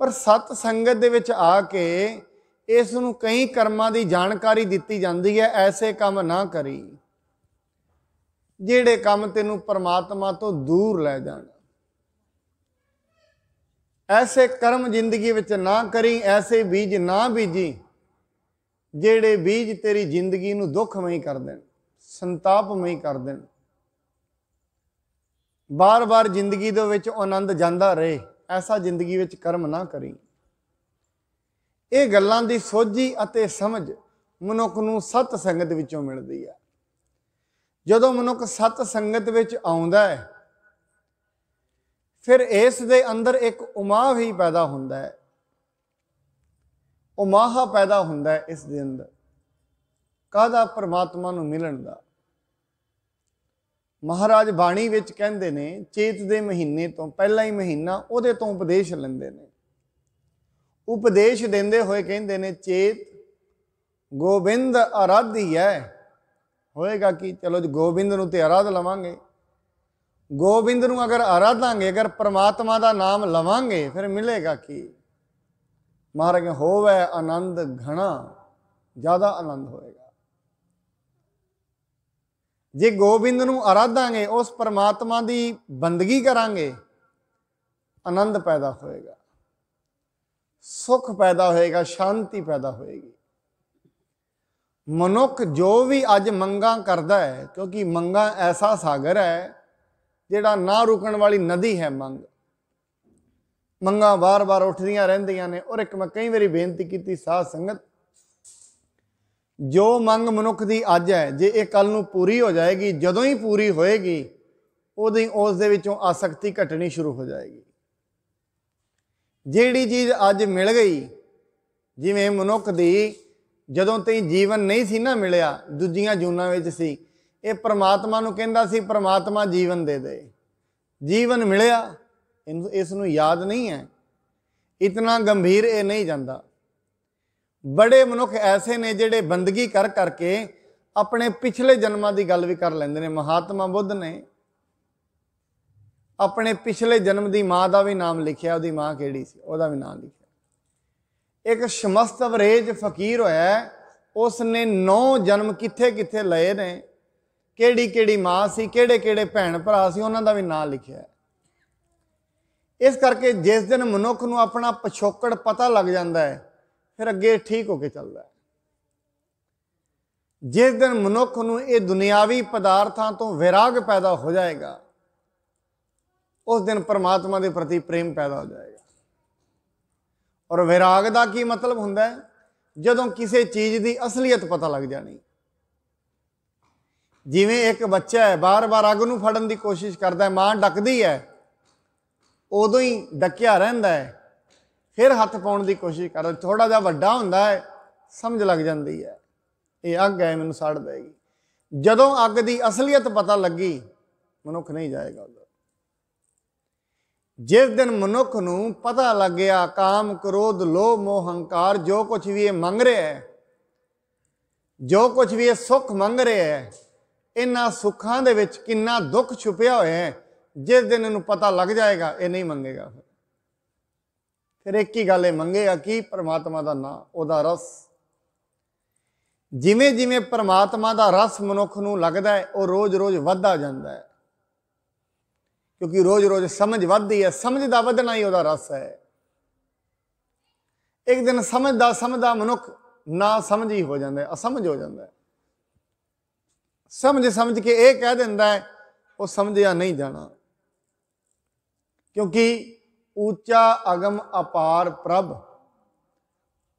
ਪਰ ਸਤ ਸੰਗਤ ਦੇ ਵਿੱਚ ਆ ਕੇ ਇਸ ਨੂੰ ਕਈ ਕਰਮਾਂ ਦੀ ਜਾਣਕਾਰੀ ਦਿੱਤੀ ਜਾਂਦੀ ਹੈ ਐਸੇ ਕੰਮ ਨਾ ਕਰੀ ਜਿਹੜੇ ਕੰਮ ਤੈਨੂੰ ਪਰਮਾਤਮਾ ਤੋਂ ਦੂਰ ਲੈ ਜਾਣ ਐਸੇ ਕਰਮ ਜ਼ਿੰਦਗੀ ਵਿੱਚ ਨਾ ਕਰੀ ਐਸੇ ਬੀਜ ਨਾ ਬੀਜੀ ਜਿਹੜੇ ਬੀਜ ਤੇਰੀ ਜ਼ਿੰਦਗੀ ਨੂੰ ਦੁੱਖਮਈ ਕਰ ਦੇਣ ਸੰਤਾਪਮਈ ਕਰ ਦੇਣ ਬਾਰ-ਬਾਰ ਜ਼ਿੰਦਗੀ ਦੇ ਵਿੱਚ ਆਨੰਦ ਜਾਂਦਾ ਰਹੇ ਐਸਾ ਜ਼ਿੰਦਗੀ ਵਿੱਚ ਕਰਮ ਨਾ ਕਰੀ ਇਹ ਗੱਲਾਂ ਦੀ ਸੋਝੀ ਅਤੇ ਸਮਝ ਮਨੁੱਖ ਨੂੰ ਸਤ ਸੰਗਤ ਵਿੱਚੋਂ ਮਿਲਦੀ ਹੈ ਜਦੋਂ ਮਨੁੱਖ ਸਤ ਸੰਗਤ ਵਿੱਚ ਆਉਂਦਾ ਹੈ ਫਿਰ ਇਸ ਦੇ ਅੰਦਰ ਇੱਕ ਉਮਾਹ ਹੀ ਪੈਦਾ ਹੁੰਦਾ ਹੈ ਉਮਾਹ ਪੈਦਾ ਹੁੰਦਾ ਹੈ ਇਸ ਦੇ ਅੰਦਰ ਕਾਹਦਾ ਪ੍ਰਮਾਤਮਾ ਨੂੰ ਮਿਲਣ ਦਾ ਮਹਾਰਾਜ ਬਾਣੀ ਵਿੱਚ ਕਹਿੰਦੇ ਨੇ ਚੇਤ ਦੇ ਮਹੀਨੇ ਤੋਂ ਪਹਿਲਾ ਹੀ ਮਹੀਨਾ ਉਹਦੇ ਤੋਂ ਉਪਦੇਸ਼ ਲੈਂਦੇ ਨੇ ਉਪਦੇਸ਼ ਦਿੰਦੇ ਹੋਏ ਕਹਿੰਦੇ ਨੇ ਚੇਤ ਗੋਬਿੰਦ ਆਰਾਧੀ ਹੈ ਹੋਏਗਾ ਕਿ ਚਲੋ ਜੀ ਗੋਬਿੰਦ ਨੂੰ ਤੇ ਅਰਾਧ ਲਵਾਂਗੇ ਗੋਬਿੰਦ ਨੂੰ ਅਗਰ ਅਰਾਧਾਂਗੇ ਅਗਰ ਪ੍ਰਮਾਤਮਾ ਦਾ ਨਾਮ ਲਵਾਂਗੇ ਫਿਰ ਮਿਲੇਗਾ ਕੀ ਮਹਾਰਾਜ ਹੋਵੇ ਆਨੰਦ ਘਣਾ ਜ਼ਿਆਦਾ ਆਨੰਦ ਹੋਏਗਾ ਜੇ ਗੋਬਿੰਦ ਨੂੰ ਅਰਾਧਾਂਗੇ ਉਸ ਪਰਮਾਤਮਾ ਦੀ ਬੰਦਗੀ ਕਰਾਂਗੇ ਆਨੰਦ ਪੈਦਾ ਹੋਏਗਾ ਸੁਖ ਪੈਦਾ ਹੋਏਗਾ ਸ਼ਾਂਤੀ ਪੈਦਾ ਹੋਏਗੀ ਮਨੁੱਖ ਜੋ ਵੀ ਅੱਜ ਮੰਗਾ ਕਰਦਾ ਹੈ ਕਿਉਂਕਿ ਮੰਗਾ ਐਸਾ ਸਾਗਰ ਹੈ ਜਿਹੜਾ ਨਾ ਰੁਕਣ ਵਾਲੀ ਨਦੀ ਹੈ ਮੰਗ ਮੰਗਾ ਵਾਰ-ਵਾਰ ਉੱਠਦੀਆਂ ਰਹਿੰਦੀਆਂ ਨੇ ਔਰ ਇੱਕ ਮੈਂ ਕਈ ਵਾਰੀ ਬੇਨਤੀ ਕੀਤੀ ਸਾਧ ਸੰਗਤ ਜੋ ਮੰਗ ਮਨੁੱਖ ਦੀ ਅੱਜ ਹੈ ਜੇ ਇਹ ਕੱਲ ਨੂੰ ਪੂਰੀ ਹੋ ਜਾਏਗੀ ਜਦੋਂ ਹੀ ਪੂਰੀ ਹੋਏਗੀ ਉਦੋਂ ਹੀ ਉਸ ਦੇ ਵਿੱਚੋਂ ਆਸਕਤੀ ਘਟਣੀ ਸ਼ੁਰੂ ਹੋ ਜਾਏਗੀ ਜਿਹੜੀ ਚੀਜ਼ ਅੱਜ ਮਿਲ ਗਈ ਜਿਵੇਂ ਮਨੁੱਖ ਦੀ ਜਦੋਂ ਤਈ ਜੀਵਨ ਨਹੀਂ ਸੀ ਨਾ ਮਿਲਿਆ ਦੂਜੀਆਂ ਜੂਨਾਂ ਵਿੱਚ ਸੀ ਇਹ ਪ੍ਰਮਾਤਮਾ ਨੂੰ ਕਹਿੰਦਾ ਸੀ ਪ੍ਰਮਾਤਮਾ ਜੀਵਨ ਦੇ ਦੇ ਜੀਵਨ ਮਿਲਿਆ ਇਸ ਨੂੰ ਯਾਦ ਨਹੀਂ ਹੈ ਇਤਨਾ ਗੰਭੀਰ ਇਹ ਨਹੀਂ ਜਾਂਦਾ ਬੜੇ ਮਨੁੱਖ ਐਸੇ ਨੇ ਜਿਹੜੇ ਬੰਦਗੀ ਕਰ ਕਰਕੇ ਆਪਣੇ ਪਿਛਲੇ ਜਨਮਾਂ ਦੀ ਗੱਲ ਵੀ ਕਰ ਲੈਂਦੇ ਨੇ ਮਹਾਤਮਾ ਬੁੱਧ ਨੇ ਆਪਣੇ ਪਿਛਲੇ ਜਨਮ ਦੀ ਮਾਂ ਦਾ ਵੀ ਨਾਮ ਲਿਖਿਆ ਉਹਦੀ ਮਾਂ ਕਿਹੜੀ ਸੀ ਉਹਦਾ ਵੀ ਨਾਮ ਲਿਖਿਆ ਇੱਕ ਸ਼ਮਸਤ ਅਵਰੇਜ ਫਕੀਰ ਹੋਇਆ ਉਸ ਨੇ 9 ਜਨਮ ਕਿੱਥੇ ਕਿੱਥੇ ਲਏ ਨੇ ਕਿਹੜੀ ਕਿਹੜੀ ਮਾਂ ਸੀ ਕਿਹੜੇ ਕਿਹੜੇ ਭੈਣ ਭਰਾ ਸੀ ਉਹਨਾਂ ਦਾ ਵੀ ਨਾਮ ਲਿਖਿਆ ਇਸ ਕਰਕੇ ਜਿਸ ਦਿਨ ਮਨੁੱਖ ਨੂੰ ਆਪਣਾ ਪਛੋਕੜ ਪਤਾ ਲੱਗ ਜਾਂਦਾ ਹੈ ਫਿਰ ਅੱਗੇ ਠੀਕ ਹੋ ਕੇ ਚੱਲਦਾ ਹੈ ਜਿਸ ਦਿਨ ਮਨੁੱਖ ਨੂੰ ਇਹ ਦੁਨਿਆਵੀ ਪਦਾਰਥਾਂ ਤੋਂ ਵਿਰਾਗ ਪੈਦਾ ਹੋ ਜਾਏਗਾ ਉਸ ਦਿਨ ਪਰਮਾਤਮਾ ਦੇ ਪ੍ਰਤੀ ਪ੍ਰੇਮ ਪੈਦਾ ਹੋ ਜਾਏਗਾ ਔਰ ਵਿਰਾਗ ਦਾ ਕੀ ਮਤਲਬ ਹੁੰਦਾ ਹੈ ਜਦੋਂ ਕਿਸੇ ਚੀਜ਼ ਦੀ ਅਸਲੀਅਤ ਪਤਾ ਲੱਗ ਜਾਣੀ ਜਿਵੇਂ ਇੱਕ ਬੱਚਾ ਹੈ ਬਾਰ-ਬਾਰ ਅੱਗ ਨੂੰ ਫੜਨ ਦੀ ਕੋਸ਼ਿਸ਼ ਕਰਦਾ ਹੈ ਮਾਂ ਡੱਕਦੀ ਹੈ ਉਦੋਂ ਹੀ ਡੱਕਿਆ ਰਹਿੰਦਾ ਹੈ ਫਿਰ ਹੱਥ ਪਾਉਣ ਦੀ ਕੋਸ਼ਿਸ਼ ਕਰੋ ਥੋੜਾ ਜਿਹਾ ਵੱਡਾ ਹੁੰਦਾ ਹੈ ਸਮਝ ਲੱਗ ਜਾਂਦੀ ਹੈ ਇਹ ਅੱਗ ਹੈ ਮੈਨੂੰ ਸੜ ਦੇਗੀ ਜਦੋਂ ਅੱਗ ਦੀ ਅਸਲੀਅਤ ਪਤਾ ਲੱਗੀ ਮਨੁੱਖ ਨਹੀਂ ਜਾਏਗਾ ਉਹ ਜਿਸ ਦਿਨ ਮਨੁੱਖ ਨੂੰ ਪਤਾ ਲੱਗਿਆ ਕਾਮ ਕ੍ਰੋਧ ਲੋਭ ਮੋਹ ਹੰਕਾਰ ਜੋ ਕੁਝ ਵੀ ਇਹ ਮੰਗ ਰਿਹਾ ਹੈ ਜੋ ਕੁਝ ਵੀ ਇਹ ਸੁੱਖ ਮੰਗ ਰਿਹਾ ਹੈ ਇਹਨਾਂ ਸੁੱਖਾਂ ਦੇ ਵਿੱਚ ਕਿੰਨਾ ਦੁੱਖ ਛੁਪਿਆ ਹੋਇਆ ਹੈ ਜਿਸ ਦਿਨ ਇਹਨੂੰ ਪਤਾ ਲੱਗ ਜਾਏਗਾ ਇਹ ਨਹੀਂ ਮੰਗੇਗਾ ਫਿਰ ਇੱਕ ਹੀ ਗੱਲ ਇਹ ਮੰਗੇਗਾ ਕਿ ਪ੍ਰਮਾਤਮਾ ਦਾ ਨਾਮ ਉਹਦਾ ਰਸ ਜਿਵੇਂ ਜਿਵੇਂ ਪ੍ਰਮਾਤਮਾ ਦਾ ਰਸ ਮਨੁੱਖ ਨੂੰ ਲੱਗਦਾ ਹੈ ਉਹ ਰੋਜ਼-ਰੋਜ਼ ਵੱਧਦਾ ਜਾਂਦਾ ਹੈ ਕਿਉਂਕਿ ਰੋਜ਼-ਰੋਜ਼ ਸਮਝ ਵੱਧਦੀ ਹੈ ਸਮਝ ਦਾ ਵਧਣਾ ਹੀ ਉਹਦਾ ਰਸ ਹੈ ਇੱਕ ਦਿਨ ਸਮਝਦਾ ਸਮਝਦਾ ਮਨੁੱਖ ਨਾ ਸਮਝ ਹੀ ਹੋ ਜਾਂਦਾ ਹੈ ਅਸਮਝ ਹੋ ਜਾਂਦਾ ਹੈ ਸਮਝ ਸਮਝ ਕੇ ਇਹ ਕਹਿ ਦਿੰਦਾ ਹੈ ਉਹ ਸਮਝਿਆ ਨਹੀਂ ਜਾਣਾ ਕਿਉਂਕਿ ਉੱਚਾ ਅਗਮ ਅਪਾਰ ਪ੍ਰਭ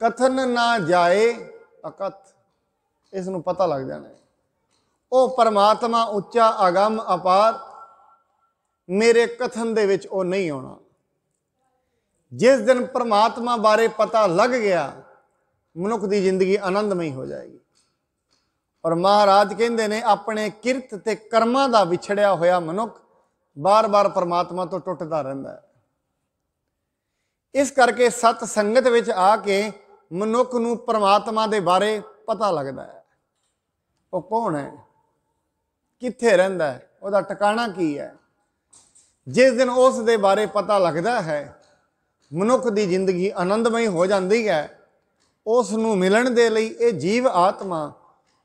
ਕਥਨ ਨਾ ਜਾਏ ਅਕਥ ਇਸ ਨੂੰ ਪਤਾ ਲੱਗ ਜਾਣਾ ਉਹ ਪਰਮਾਤਮਾ ਉੱਚਾ ਅਗਮ ਅਪਾਰ ਮੇਰੇ ਕਥਨ ਦੇ ਵਿੱਚ ਉਹ ਨਹੀਂ ਆਉਣਾ ਜਿਸ ਦਿਨ ਪਰਮਾਤਮਾ ਬਾਰੇ ਪਤਾ ਲੱਗ ਗਿਆ ਮਨੁੱਖ ਦੀ ਜ਼ਿੰਦਗੀ ਆਨੰਦਮਈ ਹੋ ਜਾਏਗੀ ਔਰ ਮਹਾਰਾਜ ਕਹਿੰਦੇ ਨੇ ਆਪਣੇ ਕਿਰਤ ਤੇ ਕਰਮਾਂ ਦਾ ਵਿਛੜਿਆ ਹੋਇਆ ਮਨੁੱਖ ਬਾਰ-ਬਾਰ ਪਰਮਾਤਮਾ ਤੋਂ ਟੁੱਟਦਾ ਰਹਿੰਦਾ ਹੈ ਇਸ ਕਰਕੇ ਸਤ ਸੰਗਤ ਵਿੱਚ ਆ ਕੇ ਮਨੁੱਖ ਨੂੰ ਪਰਮਾਤਮਾ ਦੇ ਬਾਰੇ ਪਤਾ ਲੱਗਦਾ ਹੈ ਉਹ ਕੌਣ ਹੈ ਕਿੱਥੇ ਰਹਿੰਦਾ ਹੈ ਉਹਦਾ ਟਿਕਾਣਾ ਕੀ ਹੈ ਜਿਸ ਦਿਨ ਉਸ ਦੇ ਬਾਰੇ ਪਤਾ ਲੱਗਦਾ ਹੈ ਮਨੁੱਖ ਦੀ ਜ਼ਿੰਦਗੀ ਆਨੰਦਮਈ ਹੋ ਜਾਂਦੀ ਹੈ ਉਸ ਨੂੰ ਮਿਲਣ ਦੇ ਲਈ ਇਹ ਜੀਵ ਆਤਮਾ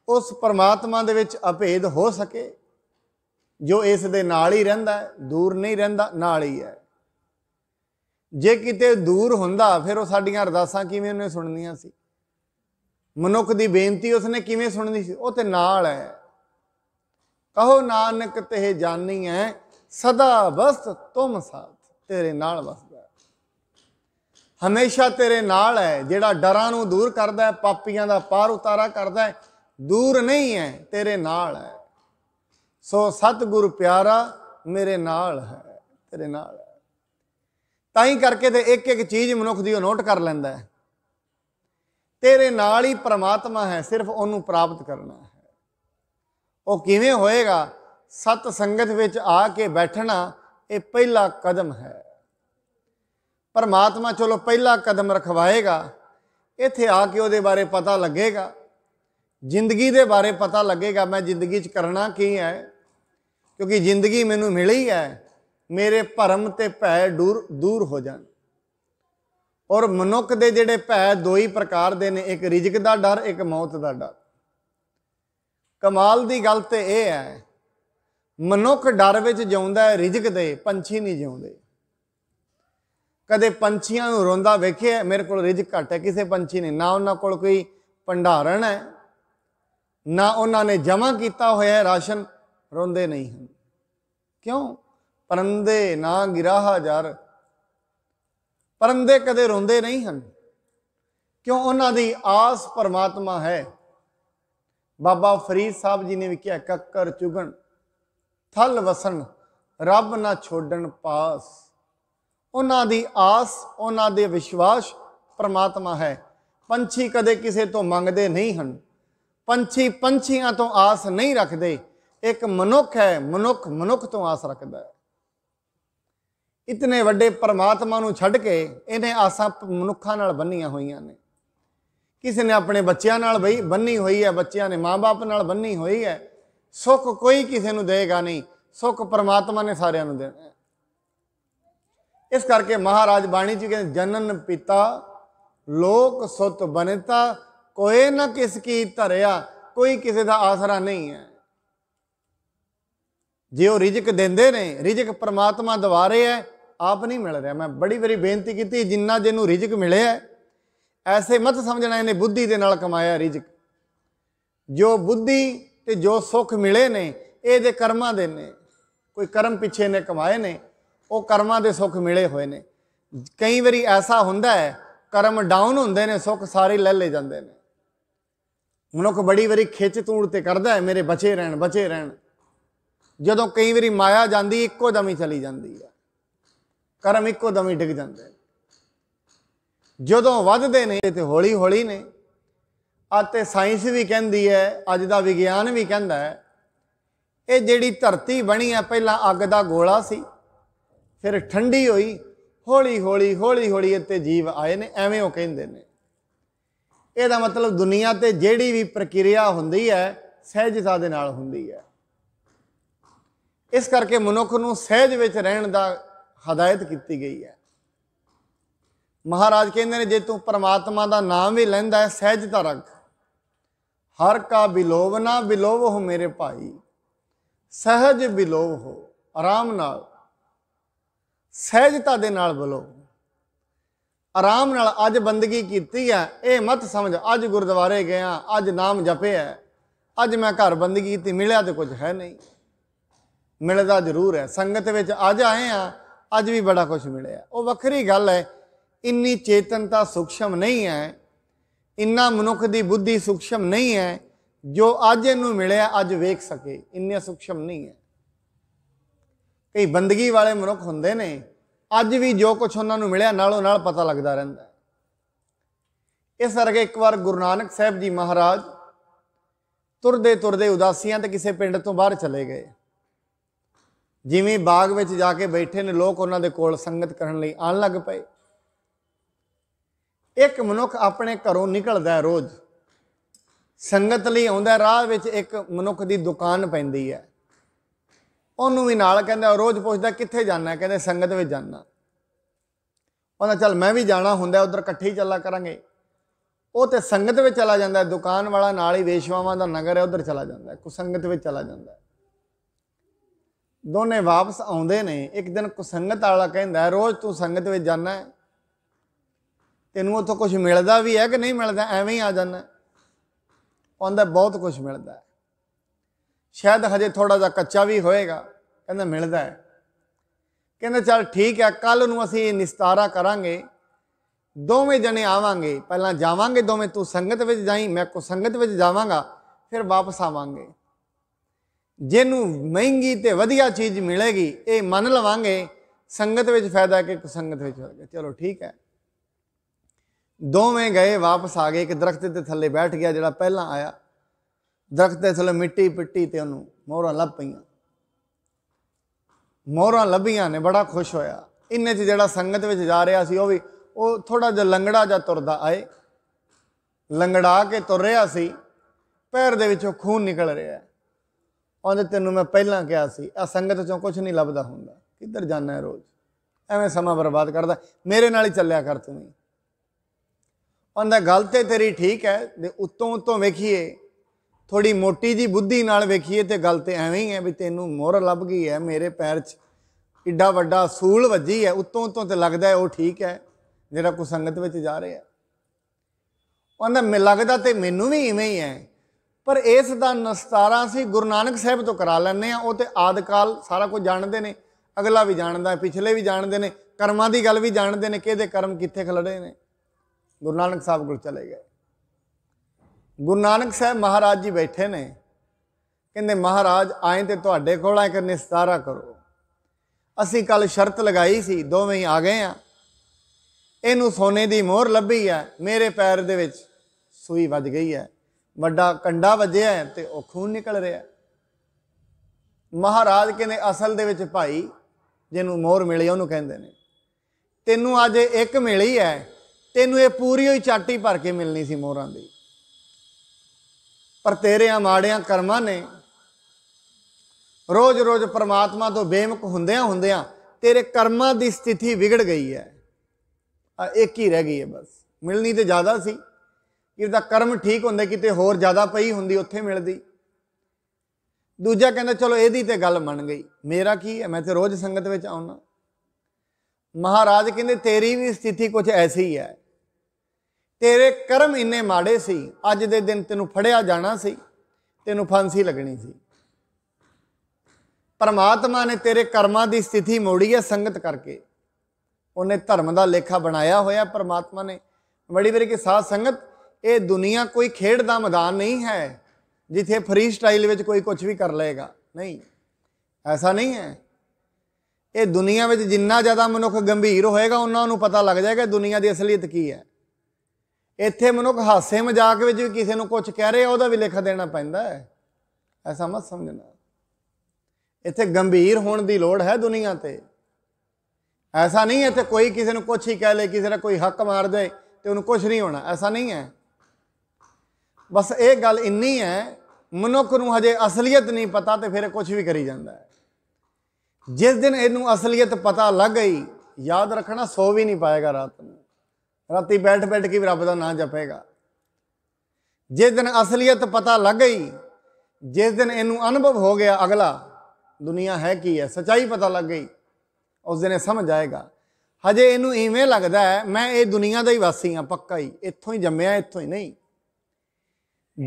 ਉਸ ਪਰਮਾਤਮਾ ਦੇ ਵਿੱਚ ਅਭੇਦ ਹੋ ਸਕੇ ਜੋ ਇਸ ਦੇ ਨਾਲ ਹੀ ਰਹਿੰਦਾ ਦੂਰ ਨਹੀਂ ਰਹਿੰਦਾ ਨਾਲ ਹੀ ਹੈ ਜੇ ਕਿਤੇ ਦੂਰ ਹੁੰਦਾ ਫਿਰ ਉਹ ਸਾਡੀਆਂ ਅਰਦਾਸਾਂ ਕਿਵੇਂ ਉਹਨੇ ਸੁਣਨੀਆਂ ਸੀ ਮਨੁੱਖ ਦੀ ਬੇਨਤੀ ਉਸਨੇ ਕਿਵੇਂ ਸੁਣਨੀ ਸੀ ਉਹ ਤੇ ਨਾਲ ਹੈ ਕਹੋ ਨਾਨਕ ਤੇ ਜਾਣੀ ਹੈ ਸਦਾ ਬਸ ਤੁਮ ਸਾਥ ਤੇਰੇ ਨਾਲ ਵਸਦਾ ਹਮੇਸ਼ਾ ਤੇਰੇ ਨਾਲ ਹੈ ਜਿਹੜਾ ਡਰਾਂ ਨੂੰ ਦੂਰ ਕਰਦਾ ਹੈ ਪਾਪੀਆਂ ਦਾ ਪਾਰ ਉਤਾਰਾ ਕਰਦਾ ਹੈ ਦੂਰ ਨਹੀਂ ਹੈ ਤੇਰੇ ਨਾਲ ਹੈ ਸੋ ਸਤਿਗੁਰ ਪਿਆਰਾ ਮੇਰੇ ਨਾਲ ਹੈ ਤੇਰੇ ਨਾਲ ਹੈ ਤਾਂ ਹੀ ਕਰਕੇ ਤੇ ਇੱਕ ਇੱਕ ਚੀਜ਼ ਮਨੁੱਖ ਦੀ ਉਹ ਨੋਟ ਕਰ ਲੈਂਦਾ ਹੈ ਤੇਰੇ ਨਾਲ ਹੀ ਪ੍ਰਮਾਤਮਾ ਹੈ ਸਿਰਫ ਉਹਨੂੰ ਪ੍ਰਾਪਤ ਕਰਨਾ ਹੈ ਉਹ ਕਿਵੇਂ ਹੋਏਗਾ ਸਤ ਸੰਗਤ ਵਿੱਚ ਆ ਕੇ ਬੈਠਣਾ ਇਹ ਪਹਿਲਾ ਕਦਮ ਹੈ ਪ੍ਰਮਾਤਮਾ ਚਲੋ ਪਹਿਲਾ ਕਦਮ ਰਖਵਾਏਗਾ ਇੱਥੇ ਆ ਕੇ ਉਹਦੇ ਬਾਰੇ ਪਤਾ ਲੱਗੇਗਾ ਜ਼ਿੰਦਗੀ ਦੇ ਬਾਰੇ ਪਤਾ ਲੱਗੇਗਾ ਮੈਂ ਜ਼ਿੰਦਗੀ 'ਚ ਕਰਨਾ ਕੀ ਹੈ ਕਿਉਂਕਿ ਜ਼ਿੰਦਗੀ ਮੈਨੂੰ ਮਿਲੀ ਹੈ ਮੇਰੇ ਭਰਮ ਤੇ ਭੈ ਦੂਰ ਦੂਰ ਹੋ ਜਾਣ ਔਰ ਮਨੁੱਖ ਦੇ ਜਿਹੜੇ ਭੈ ਦੋ ਹੀ ਪ੍ਰਕਾਰ ਦੇ ਨੇ ਇੱਕ ਰਿਜਕ ਦਾ ਡਰ ਇੱਕ ਮੌਤ ਦਾ ਡਰ ਕਮਾਲ ਦੀ ਗੱਲ ਤੇ ਇਹ ਹੈ ਮਨੁੱਖ ਡਰ ਵਿੱਚ ਜਿਉਂਦਾ ਹੈ ਰਿਜਕ ਦੇ ਪੰਛੀ ਨਹੀਂ ਜਿਉਂਦੇ ਕਦੇ ਪੰਛੀਆਂ ਨੂੰ ਰੋਂਦਾ ਵੇਖਿਆ ਮੇਰੇ ਕੋਲ ਰਿਜਕ ਘਟ ਹੈ ਕਿਸੇ ਪੰਛੀ ਨੇ ਨਾ ਉਹਨਾਂ ਕੋਲ ਕੋਈ ਭੰਡਾਰਨ ਹੈ ਨਾ ਉਹਨਾਂ ਨੇ ਜਮਾ ਕੀਤਾ ਹੋਇਆ ਰਾਸ਼ਨ ਰੋਂਦੇ ਨਹੀਂ ਹਨ ਕਿਉਂ ਪਰੰਦੇ ਨਾ ਗਿਰਾਹਾ ਜਰ ਪਰੰਦੇ ਕਦੇ ਰੋਂਦੇ ਨਹੀਂ ਹਨ ਕਿਉਂ ਉਹਨਾਂ ਦੀ ਆਸ ਪਰਮਾਤਮਾ ਹੈ ਬਾਬਾ ਫਰੀਦ ਸਾਹਿਬ ਜੀ ਨੇ ਵੀ ਕਿਹਾ ਕੱਕਰ ਚੁਗਣ ਥਲ ਵਸਣ ਰੱਬ ਨਾ ਛੋਡਣ ਪਾਸ ਉਹਨਾਂ ਦੀ ਆਸ ਉਹਨਾਂ ਦੇ ਵਿਸ਼ਵਾਸ ਪਰਮਾਤਮਾ ਹੈ ਪੰਛੀ ਕਦੇ ਕਿਸੇ ਤੋਂ ਮੰਗਦੇ ਨਹੀਂ ਹਨ ਪੰਛੀ ਪੰਛੀਆਂ ਤੋਂ ਆਸ ਨਹੀਂ ਰੱਖਦੇ ਇੱਕ ਮਨੁੱਖ ਹੈ ਮਨੁੱਖ ਮਨੁੱਖ ਤੋਂ ਆਸ ਰੱਖਦਾ ਹੈ ਇਤਨੇ ਵੱਡੇ ਪਰਮਾਤਮਾ ਨੂੰ ਛੱਡ ਕੇ ਇਹਨੇ ਆਸਾਂ ਮਨੁੱਖਾਂ ਨਾਲ ਬੰਨੀਆਂ ਹੋਈਆਂ ਨੇ ਕਿਸੇ ਨੇ ਆਪਣੇ ਬੱਚਿਆਂ ਨਾਲ ਬਈ ਬੰਨੀ ਹੋਈ ਹੈ ਬੱਚਿਆਂ ਨੇ ਮਾਪੇ ਨਾਲ ਬੰਨੀ ਹੋਈ ਹੈ ਸੁੱਖ ਕੋਈ ਕਿਸੇ ਨੂੰ ਦੇਗਾ ਨਹੀਂ ਸੁੱਖ ਪਰਮਾਤਮਾ ਨੇ ਸਾਰਿਆਂ ਨੂੰ ਦੇਣਾ ਇਸ ਕਰਕੇ ਮਹਾਰਾਜ ਬਾਣੀ ਜੀ ਕਹਿੰਦੇ ਜਨਨ ਪਿਤਾ ਲੋਕ ਸੁਤ ਬਨਤਾ ਕੋਈ ਨਾ ਕਿਸ ਕੀ ਧਰਿਆ ਕੋਈ ਕਿਸੇ ਦਾ ਆਸਰਾ ਨਹੀਂ ਹੈ ਜੇ ਉਹ ਰਿਜਕ ਦਿੰਦੇ ਨੇ ਰਿਜਕ ਪਰਮਾਤਮਾ ਦਵਾਰੇ ਹੈ ਆਪ ਨਹੀਂ ਮਿਲ ਰਿਹਾ ਮੈਂ ਬੜੀ ਵਾਰੀ ਬੇਨਤੀ ਕੀਤੀ ਜਿੰਨਾ ਜਿਹਨੂੰ ਰਿਜਕ ਮਿਲਿਆ ਐਸੇ ਮਤ ਸਮਝਣਾ ਇਹਨੇ ਬੁੱਧੀ ਦੇ ਨਾਲ ਕਮਾਇਆ ਰਿਜਕ ਜੋ ਬੁੱਧੀ ਤੇ ਜੋ ਸੁੱਖ ਮਿਲੇ ਨੇ ਇਹਦੇ ਕਰਮਾਂ ਦੇ ਨੇ ਕੋਈ ਕਰਮ ਪਿੱਛੇ ਨੇ ਕਮਾਏ ਨੇ ਉਹ ਕਰਮਾਂ ਦੇ ਸੁੱਖ ਮਿਲੇ ਹੋਏ ਨੇ ਕਈ ਵਾਰੀ ਐਸਾ ਹੁੰਦਾ ਹੈ ਕਰਮ ਡਾਊਨ ਹੁੰਦੇ ਨੇ ਸੁੱਖ ਸਾਰੇ ਲੈ ਲੈ ਜਾਂਦੇ ਨੇ ਮਨੁੱਖ ਬੜੀ ਵਾਰੀ ਖਿੱਚ ਤੂੜ ਤੇ ਕਰਦਾ ਹੈ ਮੇਰੇ ਬਚੇ ਰਹਿਣ ਬਚੇ ਰਹਿਣ ਜਦੋਂ ਕਈ ਵਾਰੀ ਮਾਇਆ ਜਾਂਦੀ ਇੱਕੋ ਦਮ ਹੀ ਚਲੀ ਜਾਂਦੀ ਹੈ ਕਰਮ ਇੱਕੋ ਦਮ ਹੀ ਡਿੱਗ ਜਾਂਦੇ ਜਦੋਂ ਵੱਧਦੇ ਨੇ ਤੇ ਹੌਲੀ ਹੌਲੀ ਨੇ ਅਤੇ ਸਾਇੰਸ ਵੀ ਕਹਿੰਦੀ ਹੈ ਅੱਜ ਦਾ ਵਿਗਿਆਨ ਵੀ ਕਹਿੰਦਾ ਹੈ ਇਹ ਜਿਹੜੀ ਧਰਤੀ ਬਣੀ ਹੈ ਪਹਿਲਾਂ ਅੱਗ ਦਾ ਗੋਲਾ ਸੀ ਫਿਰ ਠੰਡੀ ਹੋਈ ਹੌਲੀ ਹੌਲੀ ਹੌਲੀ ਹੌਲੀ ਇੱਥੇ ਜੀਵ ਆਏ ਨੇ ਐਵੇਂ ਉਹ ਕਹਿੰਦੇ ਨੇ ਇਹਦਾ ਮਤਲਬ ਦੁਨੀਆ ਤੇ ਜਿਹੜੀ ਵੀ ਪ੍ਰਕਿਰਿਆ ਹੁੰਦੀ ਹੈ ਸਹਿਜਤਾ ਦੇ ਨਾਲ ਹੁੰਦੀ ਹੈ ਇਸ ਕਰਕੇ ਮਨੁੱਖ ਨੂੰ ਸਹਿਜ ਵਿੱਚ ਰਹਿਣ ਦਾ ਹਦਾਇਤ ਕੀਤੀ ਗਈ ਹੈ ਮਹਾਰਾਜ ਕਹਿੰਦੇ ਨੇ ਜੇ ਤੂੰ ਪਰਮਾਤਮਾ ਦਾ ਨਾਮ ਵੀ ਲੈਂਦਾ ਹੈ ਸਹਿਜਤਾ ਰੱਖ ਹਰ ਕਾ ਬਿਲੋਵ ਨਾ ਬਿਲੋਵ ਹੋ ਮੇਰੇ ਭਾਈ ਸਹਿਜ ਬਿਲੋਵ ਹੋ ਆਰਾਮ ਨਾਲ ਸਹਿਜਤਾ ਦੇ ਨਾਲ ਬਲੋ ਆਰਾਮ ਨਾਲ ਅੱਜ ਬੰਦਗੀ ਕੀਤੀ ਹੈ ਇਹ ਮਤ ਸਮਝ ਅੱਜ ਗੁਰਦੁਆਰੇ ਗਿਆ ਅੱਜ ਨਾਮ ਜਪਿਆ ਅੱਜ ਮੈਂ ਘਰ ਬੰਦਗੀ ਕੀਤੀ ਮਿਲਿਆ ਤੇ ਕੁਝ ਹੈ ਨਹੀਂ ਮਿਲਦਾ ਜ਼ਰੂਰ ਹੈ ਸੰਗਤ ਵਿੱਚ ਅੱਜ ਆਏ ਆ ਅੱਜ ਵੀ ਬੜਾ ਕੁਝ ਮਿਲਿਆ ਉਹ ਵੱਖਰੀ ਗੱਲ ਹੈ ਇੰਨੀ ਚੇਤਨਤਾ ਸੂਖਸ਼ਮ ਨਹੀਂ ਹੈ ਇੰਨਾ ਮਨੁੱਖ ਦੀ ਬੁੱਧੀ ਸੂਖਸ਼ਮ ਨਹੀਂ ਹੈ ਜੋ ਅੱਜ ਇਹਨੂੰ ਮਿਲਿਆ ਅੱਜ ਵੇਖ ਸਕੇ ਇੰਨੀ ਸੂਖਸ਼ਮ ਨਹੀਂ ਹੈ ਕਈ ਬੰਦਗੀ ਵਾਲੇ ਮਨੁੱਖ ਹੁੰਦੇ ਨੇ ਅੱਜ ਵੀ ਜੋ ਕੁਝ ਉਹਨਾਂ ਨੂੰ ਮਿਲਿਆ ਨਾਲੋਂ ਨਾਲ ਪਤਾ ਲੱਗਦਾ ਰਹਿੰਦਾ ਇਸ ਵਰਗੇ ਇੱਕ ਵਾਰ ਗੁਰੂ ਨਾਨਕ ਸਾਹਿਬ ਜੀ ਮਹਾਰਾਜ ਤੁਰਦੇ ਤੁਰਦੇ ਉਦਾਸੀਆਂ ਤੇ ਕਿਸੇ ਪਿੰਡ ਤੋਂ ਬਾਹਰ ਚਲੇ ਗਏ ਜਿਵੇਂ ਬਾਗ ਵਿੱਚ ਜਾ ਕੇ ਬੈਠੇ ਨੇ ਲੋਕ ਉਹਨਾਂ ਦੇ ਕੋਲ ਸੰਗਤ ਕਰਨ ਲਈ ਆਣ ਲੱਗ ਪਏ ਇੱਕ ਮਨੁੱਖ ਆਪਣੇ ਘਰੋਂ ਨਿਕਲਦਾ ਰੋਜ਼ ਸੰਗਤ ਲਈ ਆਉਂਦਾ ਰਾਹ ਵਿੱਚ ਇੱਕ ਮਨੁੱਖ ਦੀ ਦੁਕਾਨ ਪੈਂਦੀ ਹੈ ਉਹਨੂੰ ਵੀ ਨਾਲ ਕਹਿੰਦਾ ਰੋਜ਼ ਪੁੱਛਦਾ ਕਿੱਥੇ ਜਾਣਾ ਕਹਿੰਦੇ ਸੰਗਤ ਵਿੱਚ ਜਾਣਾ ਉਹਨਾਂ ਚੱਲ ਮੈਂ ਵੀ ਜਾਣਾ ਹੁੰਦਾ ਉਧਰ ਇਕੱਠੇ ਹੀ ਚੱਲਾ ਕਰਾਂਗੇ ਉਹ ਤੇ ਸੰਗਤ ਵਿੱਚ ਚਲਾ ਜਾਂਦਾ ਦੁਕਾਨ ਵਾਲਾ ਨਾਲ ਹੀ ਵੇਸ਼ਵਾਵਾਂ ਦਾ ਨਗਰ ਹੈ ਉਧਰ ਚਲਾ ਜਾਂਦਾ ਕੁ ਸੰਗਤ ਵਿੱਚ ਚਲਾ ਜਾਂਦਾ ਦੋਨੇ ਵਾਪਸ ਆਉਂਦੇ ਨੇ ਇੱਕ ਦਿਨ ਕੁਸੰਗਤ ਵਾਲਾ ਕਹਿੰਦਾ ਰੋਜ਼ ਤੂੰ ਸੰਗਤ ਵਿੱਚ ਜਾਣਾ ਤੈਨੂੰ ਉੱਥੋਂ ਕੁਝ ਮਿਲਦਾ ਵੀ ਹੈ ਕਿ ਨਹੀਂ ਮਿਲਦਾ ਐਵੇਂ ਹੀ ਆ ਜਾਣਾ ਉਹਦਾ ਬਹੁਤ ਕੁਝ ਮਿਲਦਾ ਹੈ ਸ਼ਾਇਦ ਹਜੇ ਥੋੜਾ ਜਿਹਾ ਕੱਚਾ ਵੀ ਹੋਏਗਾ ਕਹਿੰਦਾ ਮਿਲਦਾ ਹੈ ਕਹਿੰਦਾ ਚਲ ਠੀਕ ਹੈ ਕੱਲ ਨੂੰ ਅਸੀਂ ਨਿਸਤਾਰਾ ਕਰਾਂਗੇ ਦੋਵੇਂ ਜਣੇ ਆਵਾਂਗੇ ਪਹਿਲਾਂ ਜਾਵਾਂਗੇ ਦੋਵੇਂ ਤੂੰ ਸੰਗਤ ਵਿੱਚ ਜਾਈ ਮੈਂ ਕੋ ਸੰਗਤ ਵਿੱਚ ਜਾਵਾਂਗਾ ਫਿਰ ਵਾਪਸ ਆਵਾਂਗੇ ਜਿਹਨੂੰ ਮਹਿੰਗੀ ਤੇ ਵਧੀਆ ਚੀਜ਼ ਮਿਲੇਗੀ ਇਹ ਮੰਨ ਲਵਾਂਗੇ ਸੰਗਤ ਵਿੱਚ ਫਾਇਦਾ ਕਿ ਸੰਗਤ ਵਿੱਚ ਫਾਇਦਾ ਚਲੋ ਠੀਕ ਹੈ ਦੋਵੇਂ ਗਏ ਵਾਪਸ ਆ ਗਏ ਇੱਕ ਦਰਖਤ ਦੇ ਥੱਲੇ ਬੈਠ ਗਿਆ ਜਿਹੜਾ ਪਹਿਲਾਂ ਆਇਆ ਦਰਖਤ ਦੇ ਥੱਲੇ ਮਿੱਟੀ ਪਿੱਟੀ ਤੇ ਉਹਨੂੰ ਮੋਹਰਾਂ ਲੱਭ ਪਈਆਂ ਮੋਹਰਾਂ ਲੱਭੀਆਂ ਨੇ ਬੜਾ ਖੁਸ਼ ਹੋਇਆ ਇੰਨੇ 'ਚ ਜਿਹੜਾ ਸੰਗਤ ਵਿੱਚ ਜਾ ਰਿਹਾ ਸੀ ਉਹ ਵੀ ਉਹ ਥੋੜਾ ਜਿਹਾ ਲੰਗੜਾ ਜਾਂ ਤੁਰਦਾ ਆਏ ਲੰਗੜਾ ਕੇ ਤੁਰ ਰਿਹਾ ਸੀ ਪੈਰ ਦੇ ਵਿੱਚੋਂ ਖੂਨ ਨਿਕਲ ਰਿਹਾ ਉਹਨੇ ਤੈਨੂੰ ਮੈਂ ਪਹਿਲਾਂ ਕਿਹਾ ਸੀ ਆ ਸੰਗਤ ਚੋਂ ਕੁਝ ਨਹੀਂ ਲੱਭਦਾ ਹੁੰਦਾ ਕਿੱਧਰ ਜਾਣਾ ਹੈ ਰੋਜ਼ ਐਵੇਂ ਸਮਾਂ ਬਰਬਾਦ ਕਰਦਾ ਮੇਰੇ ਨਾਲ ਹੀ ਚੱਲਿਆ ਕਰ ਤੂੰ ਉਹਨਾਂ ਗੱਲ ਤੇ ਤੇਰੀ ਠੀਕ ਹੈ ਤੇ ਉਤੋਂ ਉਤੋਂ ਵੇਖੀਏ ਥੋੜੀ ਮੋਟੀ ਜੀ ਬੁੱਧੀ ਨਾਲ ਵੇਖੀਏ ਤੇ ਗੱਲ ਤੇ ਐਵੇਂ ਹੀ ਹੈ ਵੀ ਤੈਨੂੰ ਮੋਹਰ ਲੱਭ ਗਈ ਹੈ ਮੇਰੇ ਪੈਰ 'ਚ ਇੱਡਾ ਵੱਡਾ ਸੂਲ ਵੱਜੀ ਹੈ ਉਤੋਂ ਉਤੋਂ ਤੇ ਲੱਗਦਾ ਹੈ ਉਹ ਠੀਕ ਹੈ ਜਿਹੜਾ ਕੋ ਸੰਗਤ ਵਿੱਚ ਜਾ ਰਿਹਾ ਉਹਦਾ ਲੱਗਦਾ ਤੇ ਮੈਨੂੰ ਵੀ ਇਵੇਂ ਹੀ ਹੈ ਪਰ ਇਸ ਦਾ ਨਸਤਾਰਾ ਸੀ ਗੁਰੂ ਨਾਨਕ ਸਾਹਿਬ ਤੋਂ ਕਰਾ ਲੈਂਦੇ ਆ ਉਹ ਤੇ ਆਦਕਾਲ ਸਾਰਾ ਕੁਝ ਜਾਣਦੇ ਨੇ ਅਗਲਾ ਵੀ ਜਾਣਦਾ ਪਿਛਲੇ ਵੀ ਜਾਣਦੇ ਨੇ ਕਰਮਾਂ ਦੀ ਗੱਲ ਵੀ ਜਾਣਦੇ ਨੇ ਕਿਹਦੇ ਕਰਮ ਕਿੱਥੇ ਖਲੜੇ ਨੇ ਗੁਰੂ ਨਾਨਕ ਸਾਹਿਬ ਕੋਲ ਚਲੇ ਗਏ ਗੁਰੂ ਨਾਨਕ ਸਾਹਿਬ ਮਹਾਰਾਜ ਜੀ ਬੈਠੇ ਨੇ ਕਹਿੰਦੇ ਮਹਾਰਾਜ ਆਏ ਤੇ ਤੁਹਾਡੇ ਕੋਲ ਆ ਕੇ ਸਤਾਰਾ ਕਰੋ ਅਸੀਂ ਕੱਲ ਸ਼ਰਤ ਲਗਾਈ ਸੀ ਦੋਵੇਂ ਹੀ ਆ ਗਏ ਆ ਇਹਨੂੰ ਸੋਨੇ ਦੀ ਮੋਹਰ ਲੱਭੀ ਆ ਮੇਰੇ ਪੈਰ ਦੇ ਵਿੱਚ ਸੂਈ ਵੱਜ ਗਈ ਹੈ ਵੱਡਾ ਕੰਡਾ ਵੱਜਿਆ ਤੇ ਉਹ ਖੂਨ ਨਿਕਲ ਰਿਹਾ ਮਹਾਰਾਜ ਕਹਿੰਦੇ ਅਸਲ ਦੇ ਵਿੱਚ ਭਾਈ ਜਿਹਨੂੰ ਮੋਹਰ ਮਿਲੀ ਉਹਨੂੰ ਕਹਿੰਦੇ ਨੇ ਤੈਨੂੰ ਅੱਜ ਇੱਕ ਮਿਲੀ ਹੈ ਤੈਨੂੰ ਇਹ ਪੂਰੀ ਹੋਈ ਚਾਟੀ ਭਰ ਕੇ ਮਿਲਣੀ ਸੀ ਮੋਹਰਾਂ ਦੀ ਪਰ ਤੇਰੇ ਆ ਮਾੜਿਆਂ ਕਰਮਾਂ ਨੇ ਰੋਜ਼-ਰੋਜ਼ ਪਰਮਾਤਮਾ ਤੋਂ ਬੇਮਕ ਹੁੰਦਿਆਂ ਹੁੰਦਿਆਂ ਤੇਰੇ ਕਰਮਾਂ ਦੀ ਸਥਿਤੀ ਵਿਗੜ ਗਈ ਹੈ ਇੱਕ ਹੀ ਰਹਿ ਗਈ ਹੈ ਬਸ ਮਿਲਣੀ ਤੇ ਜ਼ਿਆਦਾ ਸੀ ਇਹਦਾ ਕਰਮ ਠੀਕ ਹੁੰਦਾ ਕਿਤੇ ਹੋਰ ਜ਼ਿਆਦਾ ਪਈ ਹੁੰਦੀ ਉੱਥੇ ਮਿਲਦੀ ਦੂਜਾ ਕਹਿੰਦਾ ਚਲੋ ਇਹਦੀ ਤੇ ਗੱਲ ਮੰਨ ਗਈ ਮੇਰਾ ਕੀ ਹੈ ਮੈਂ ਤੇ ਰੋਜ਼ ਸੰਗਤ ਵਿੱਚ ਆਉਣਾ ਮਹਾਰਾਜ ਕਹਿੰਦੇ ਤੇਰੀ ਵੀ ਸਥਿਤੀ ਕੁਝ ਐਸੀ ਹੈ ਤੇਰੇ ਕਰਮ ਇੰਨੇ ਮਾੜੇ ਸੀ ਅੱਜ ਦੇ ਦਿਨ ਤੈਨੂੰ ਫੜਿਆ ਜਾਣਾ ਸੀ ਤੈਨੂੰ ਫਾਂਸੀ ਲੱਗਣੀ ਸੀ ਪਰਮਾਤਮਾ ਨੇ ਤੇਰੇ ਕਰਮਾਂ ਦੀ ਸਥਿਤੀ ਮੋੜੀ ਹੈ ਸੰਗਤ ਕਰਕੇ ਉਹਨੇ ਧਰਮ ਦਾ ਲੇਖਾ ਬਣਾਇਆ ਹੋਇਆ ਪਰਮਾਤਮਾ ਨੇ ਬੜੀ ਬੜੀ ਕੇ ਸਾਧ ਸੰਗਤ ਇਹ ਦੁਨੀਆ ਕੋਈ ਖੇਡ ਦਾ ਮੈਦਾਨ ਨਹੀਂ ਹੈ ਜਿੱਥੇ ਫ੍ਰੀ ਸਟਾਈਲ ਵਿੱਚ ਕੋਈ ਕੁਝ ਵੀ ਕਰ ਲਏਗਾ ਨਹੀਂ ਐਸਾ ਨਹੀਂ ਹੈ ਇਹ ਦੁਨੀਆ ਵਿੱਚ ਜਿੰਨਾ ਜ਼ਿਆਦਾ ਮਨੁੱਖ ਗੰਭੀਰ ਹੋਏਗਾ ਉਹਨਾਂ ਨੂੰ ਪਤਾ ਲੱਗ ਜਾਏਗਾ ਦੁਨੀਆ ਦੀ ਅਸਲੀਅਤ ਕੀ ਹੈ ਇੱਥੇ ਮਨੁੱਖ ਹਾਸੇ ਮਜ਼ਾਕ ਵਿੱਚ ਵੀ ਕਿਸੇ ਨੂੰ ਕੁਝ ਕਹਿ ਰਿਹਾ ਉਹਦਾ ਵੀ ਲਿਖ ਦੇਣਾ ਪੈਂਦਾ ਹੈ ਐਸਾ ਮਤ ਸਮਝਣਾ ਇੱਥੇ ਗੰਭੀਰ ਹੋਣ ਦੀ ਲੋੜ ਹੈ ਦੁਨੀਆ ਤੇ ਐਸਾ ਨਹੀਂ ਹੈ ਤੇ ਕੋਈ ਕਿਸੇ ਨੂੰ ਕੁਝ ਹੀ ਕਹਿ ਲੇ ਕਿਸੇ ਦਾ ਕੋਈ ਹੱਕ ਮਾਰ ਦੇ ਤੇ ਉਹਨੂੰ ਕੁਝ ਨਹੀਂ ਹੋਣਾ ਐਸਾ ਨਹੀਂ ਹੈ ਬਸ ਇਹ ਗੱਲ ਇੰਨੀ ਹੈ ਮਨੁੱਖ ਨੂੰ ਹਜੇ ਅਸਲੀਅਤ ਨਹੀਂ ਪਤਾ ਤੇ ਫਿਰ ਕੁਝ ਵੀ ਕਰੀ ਜਾਂਦਾ ਹੈ ਜਿਸ ਦਿਨ ਇਹਨੂੰ ਅਸਲੀਅਤ ਪਤਾ ਲੱਗ ਗਈ ਯਾਦ ਰੱਖਣਾ ਸੋ ਵੀ ਨਹੀਂ ਪਾਏਗਾ ਰਾਤ ਨੂੰ ਰਾਤੀ ਬੈਠ ਬੈਠ ਕੇ ਵੀ ਰੱਬ ਦਾ ਨਾਮ ਜਪੇਗਾ ਜਿਸ ਦਿਨ ਅਸਲੀਅਤ ਪਤਾ ਲੱਗ ਗਈ ਜਿਸ ਦਿਨ ਇਹਨੂੰ ਅਨੁਭਵ ਹੋ ਗਿਆ ਅਗਲਾ ਦੁਨੀਆ ਹੈ ਕੀ ਹੈ ਸਚਾਈ ਪਤਾ ਲੱਗ ਗਈ ਉਸ ਦਿਨ ਇਹ ਸਮਝ ਆਏਗਾ ਹਜੇ ਇਹਨੂੰ ਇਵੇਂ ਲੱਗਦਾ ਹੈ ਮੈਂ ਇਹ ਦੁਨੀਆ ਦਾ ਹੀ ਵਾਸੀ ਹਾਂ ਪੱਕਾ ਹੀ ਇੱਥੋਂ ਹੀ ਜੰਮਿਆ ਇੱਥੋਂ ਹੀ ਨਹੀਂ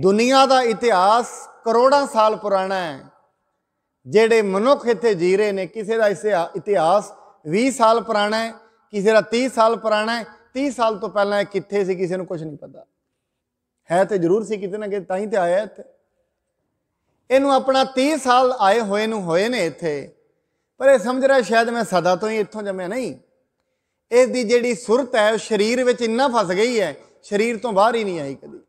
ਦੁਨੀਆ ਦਾ ਇਤਿਹਾਸ ਕਰੋੜਾਂ ਸਾਲ ਪੁਰਾਣਾ ਹੈ ਜਿਹੜੇ ਮਨੁੱਖ ਇੱਥੇ ਜੀ ਰਹੇ ਨੇ ਕਿਸੇ ਦਾ ਇਤਿਹਾਸ 20 ਸਾਲ ਪੁਰਾਣਾ ਹੈ ਕਿਸੇ ਦਾ 30 ਸਾਲ ਪੁਰਾਣਾ ਹੈ 30 ਸਾਲ ਤੋਂ ਪਹਿਲਾਂ ਇਹ ਕਿੱਥੇ ਸੀ ਕਿਸੇ ਨੂੰ ਕੁਝ ਨਹੀਂ ਪਤਾ ਹੈ ਤੇ ਜ਼ਰੂਰ ਸੀ ਕਿਤੇ ਨਾ ਕਿ ਤਾਂ ਹੀ ਤੇ ਆਇਆ ਇੱਥੇ ਇਹਨੂੰ ਆਪਣਾ 30 ਸਾਲ ਆਏ ਹੋਏ ਨੂੰ ਹੋਏ ਨੇ ਇੱਥੇ ਪਰ ਇਹ ਸਮਝ ਰਿਹਾ ਸ਼ਾਇਦ ਮੈਂ ਸਦਾ ਤੋਂ ਹੀ ਇੱਥੋਂ ਜੰਮਿਆ ਨਹੀਂ ਇਸ ਦੀ ਜਿਹੜੀ ਸੁਰਤ ਹੈ ਉਹ ਸਰੀਰ ਵਿੱਚ ਇੰਨਾ ਫਸ ਗਈ ਹੈ ਸਰੀਰ ਤੋਂ ਬਾਹਰ ਹੀ ਨਹੀਂ ਆਈ ਕਦੀ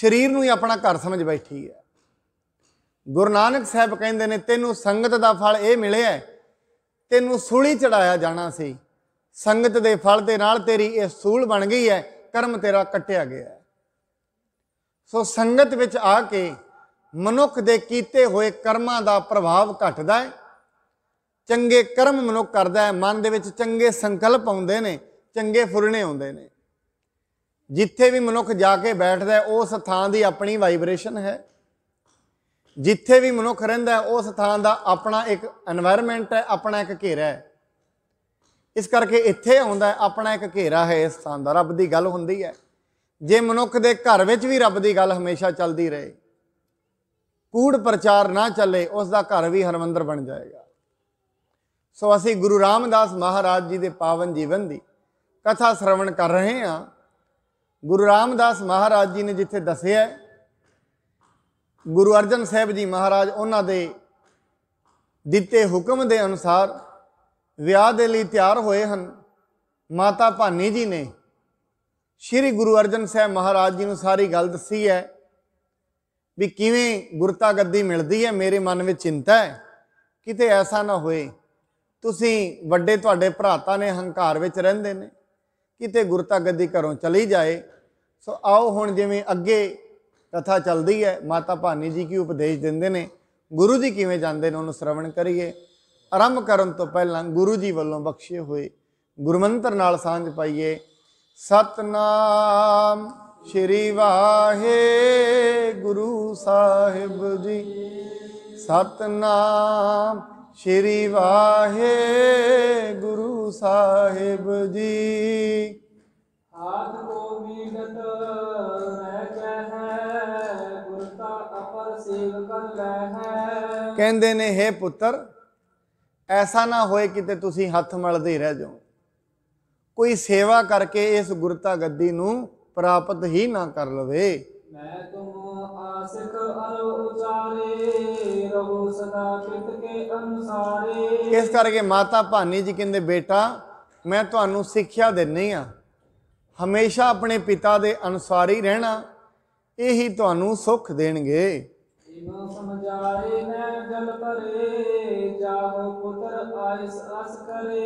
ਸਰੀਰ ਨੂੰ ਹੀ ਆਪਣਾ ਘਰ ਸਮਝ ਬੈਠੀ ਹੈ ਗੁਰੂ ਨਾਨਕ ਸਾਹਿਬ ਕਹਿੰਦੇ ਨੇ ਤੈਨੂੰ ਸੰਗਤ ਦਾ ਫਲ ਇਹ ਮਿਲਿਆ ਤੈਨੂੰ ਸੂਲੀ ਚੜਾਇਆ ਜਾਣਾ ਸੀ ਸੰਗਤ ਦੇ ਫਲ ਦੇ ਨਾਲ ਤੇਰੀ ਇਹ ਸੂਲ ਬਣ ਗਈ ਹੈ ਕਰਮ ਤੇਰਾ ਕੱਟਿਆ ਗਿਆ ਸੋ ਸੰਗਤ ਵਿੱਚ ਆ ਕੇ ਮਨੁੱਖ ਦੇ ਕੀਤੇ ਹੋਏ ਕਰਮਾਂ ਦਾ ਪ੍ਰਭਾਵ ਘਟਦਾ ਹੈ ਚੰਗੇ ਕਰਮ ਮਨੁੱਖ ਕਰਦਾ ਹੈ ਮਨ ਦੇ ਵਿੱਚ ਚੰਗੇ ਸੰਕਲਪ ਆਉਂਦੇ ਨੇ ਚੰਗੇ ਫੁਰਨੇ ਆਉਂਦੇ ਨੇ ਜਿੱਥੇ ਵੀ ਮਨੁੱਖ ਜਾ ਕੇ ਬੈਠਦਾ ਹੈ ਉਸ ਥਾਂ ਦੀ ਆਪਣੀ ਵਾਈਬ੍ਰੇਸ਼ਨ ਹੈ ਜਿੱਥੇ ਵੀ ਮਨੁੱਖ ਰਹਿੰਦਾ ਹੈ ਉਸ ਥਾਂ ਦਾ ਆਪਣਾ ਇੱਕ এনवायरमेंट ਹੈ ਆਪਣਾ ਇੱਕ ਘੇਰਾ ਹੈ ਇਸ ਕਰਕੇ ਇੱਥੇ ਆਉਂਦਾ ਆਪਣਾ ਇੱਕ ਘੇਰਾ ਹੈ ਇਸ ਥਾਂ ਦਾ ਰੱਬ ਦੀ ਗੱਲ ਹੁੰਦੀ ਹੈ ਜੇ ਮਨੁੱਖ ਦੇ ਘਰ ਵਿੱਚ ਵੀ ਰੱਬ ਦੀ ਗੱਲ ਹਮੇਸ਼ਾ ਚੱਲਦੀ ਰਹੇ ਕੂੜ ਪ੍ਰਚਾਰ ਨਾ ਚੱਲੇ ਉਸ ਦਾ ਘਰ ਵੀ ਹਰਮੰਦਰ ਬਣ ਜਾਏਗਾ ਸੋ ਅਸੀਂ ਗੁਰੂ ਰਾਮਦਾਸ ਮਹਾਰਾਜ ਜੀ ਦੇ ਪਾਵਨ ਜੀਵਨ ਦੀ ਕਥਾ ਸ਼ਰਵਣ ਕਰ ਰਹੇ ਹਾਂ ਗੁਰੂ ਰਾਮਦਾਸ ਮਹਾਰਾਜ ਜੀ ਨੇ ਜਿੱਥੇ ਦੱਸਿਆ ਗੁਰੂ ਅਰਜਨ ਸਾਹਿਬ ਜੀ ਮਹਾਰਾਜ ਉਹਨਾਂ ਦੇ ਦਿੱਤੇ ਹੁਕਮ ਦੇ ਅਨੁਸਾਰ ਵਿਆਹ ਦੇ ਲਈ ਤਿਆਰ ਹੋਏ ਹਨ ਮਾਤਾ ਭਾਨੀ ਜੀ ਨੇ ਸ੍ਰੀ ਗੁਰੂ ਅਰਜਨ ਸਾਹਿਬ ਮਹਾਰਾਜ ਜੀ ਨੂੰ ਸਾਰੀ ਗੱਲ ਦੱਸੀ ਹੈ ਵੀ ਕਿਵੇਂ ਗੁਰਤਾ ਗੱਦੀ ਮਿਲਦੀ ਹੈ ਮੇਰੇ ਮਨ ਵਿੱਚ ਚਿੰਤਾ ਹੈ ਕਿਤੇ ਐਸਾ ਨਾ ਹੋਏ ਤੁਸੀਂ ਵੱਡੇ ਤੁਹਾਡੇ ਭਰਾਤਾ ਨੇ ਹੰਕਾਰ ਵਿੱਚ ਰਹਿੰਦੇ ਨੇ ਕਿਤੇ ਗੁਰਤਾ ਗੱਦੀ ਘਰੋਂ ਚਲੀ ਜਾਏ ਸੋ ਆਓ ਹੁਣ ਜਿਵੇਂ ਅੱਗੇ ਕਥਾ ਚੱਲਦੀ ਹੈ ਮਾਤਾ ਭਾਨੀ ਜੀ ਕੀ ਉਪਦੇਸ਼ ਦਿੰਦੇ ਨੇ ਗੁਰੂ ਜੀ ਕਿਵੇਂ ਜਾਂਦੇ ਨੇ ਉਹਨੂੰ ਸ਼ਰਵਣ ਕਰੀਏ ਆਰੰਭ ਕਰਨ ਤੋਂ ਪਹਿਲਾਂ ਗੁਰੂ ਜੀ ਵੱਲੋਂ ਬਖਸ਼ੇ ਹੋਏ ਗੁਰਮੰਤਰ ਨਾਲ ਸਾਂਝ ਪਾਈਏ ਸਤਨਾਮ ਸ਼੍ਰੀ ਵਾਹੇ ਗੁਰੂ ਸਾਹਿਬ ਜੀ ਸਤਨਾਮ ਸ਼੍ਰੀ ਵਾਹੇ ਗੁਰੂ ਸਾਹਿਬ ਜੀ ਆਦਿ ਕੀਰਤ ਰਹਿ ਕਹੈ ਗੁਰਤਾ ਅਪਰ ਸੇਵਕ ਹੈ ਕਹਿੰਦੇ ਨੇ हे ਪੁੱਤਰ ਐਸਾ ਨਾ ਹੋਏ ਕਿਤੇ ਤੁਸੀਂ ਹੱਥ ਮਲਦੇ ਰਹਿ ਜਾਓ ਕੋਈ ਸੇਵਾ ਕਰਕੇ ਇਸ ਗੁਰਤਾ ਗੱਦੀ ਨੂੰ ਪ੍ਰਾਪਤ ਹੀ ਨਾ ਕਰ ਲਵੇ ਮੈਂ ਤੁਮ ਆਸਿਕ ਅਰ ਉਚਾਰੇ ਰਹੁ ਸਦਾ ਪਿਤ ਕੇ ਅਨੁਸਾਰੇ ਇਸ ਕਰਕੇ ਮਾਤਾ ਭਾਨੀ ਜੀ ਕਹਿੰਦੇ ਬੇਟਾ ਮੈਂ ਤੁਹਾਨੂੰ ਸਿੱਖਿਆ ਦਿੰਨੀ ਆ ਹਮੇਸ਼ਾ ਆਪਣੇ ਪਿਤਾ ਦੇ ਅਨੁਸਾਰ ਹੀ ਰਹਿਣਾ ਇਹੀ ਤੁਹਾਨੂੰ ਸੁੱਖ ਦੇਣਗੇ ਇਨਾ ਸਮਝਾਰੇ ਨੈ ਜਲ ਭਰੇ ਜਾਹੋ ਪੁੱਤਰ ਆਇਸ ਅਸ ਕਰੇ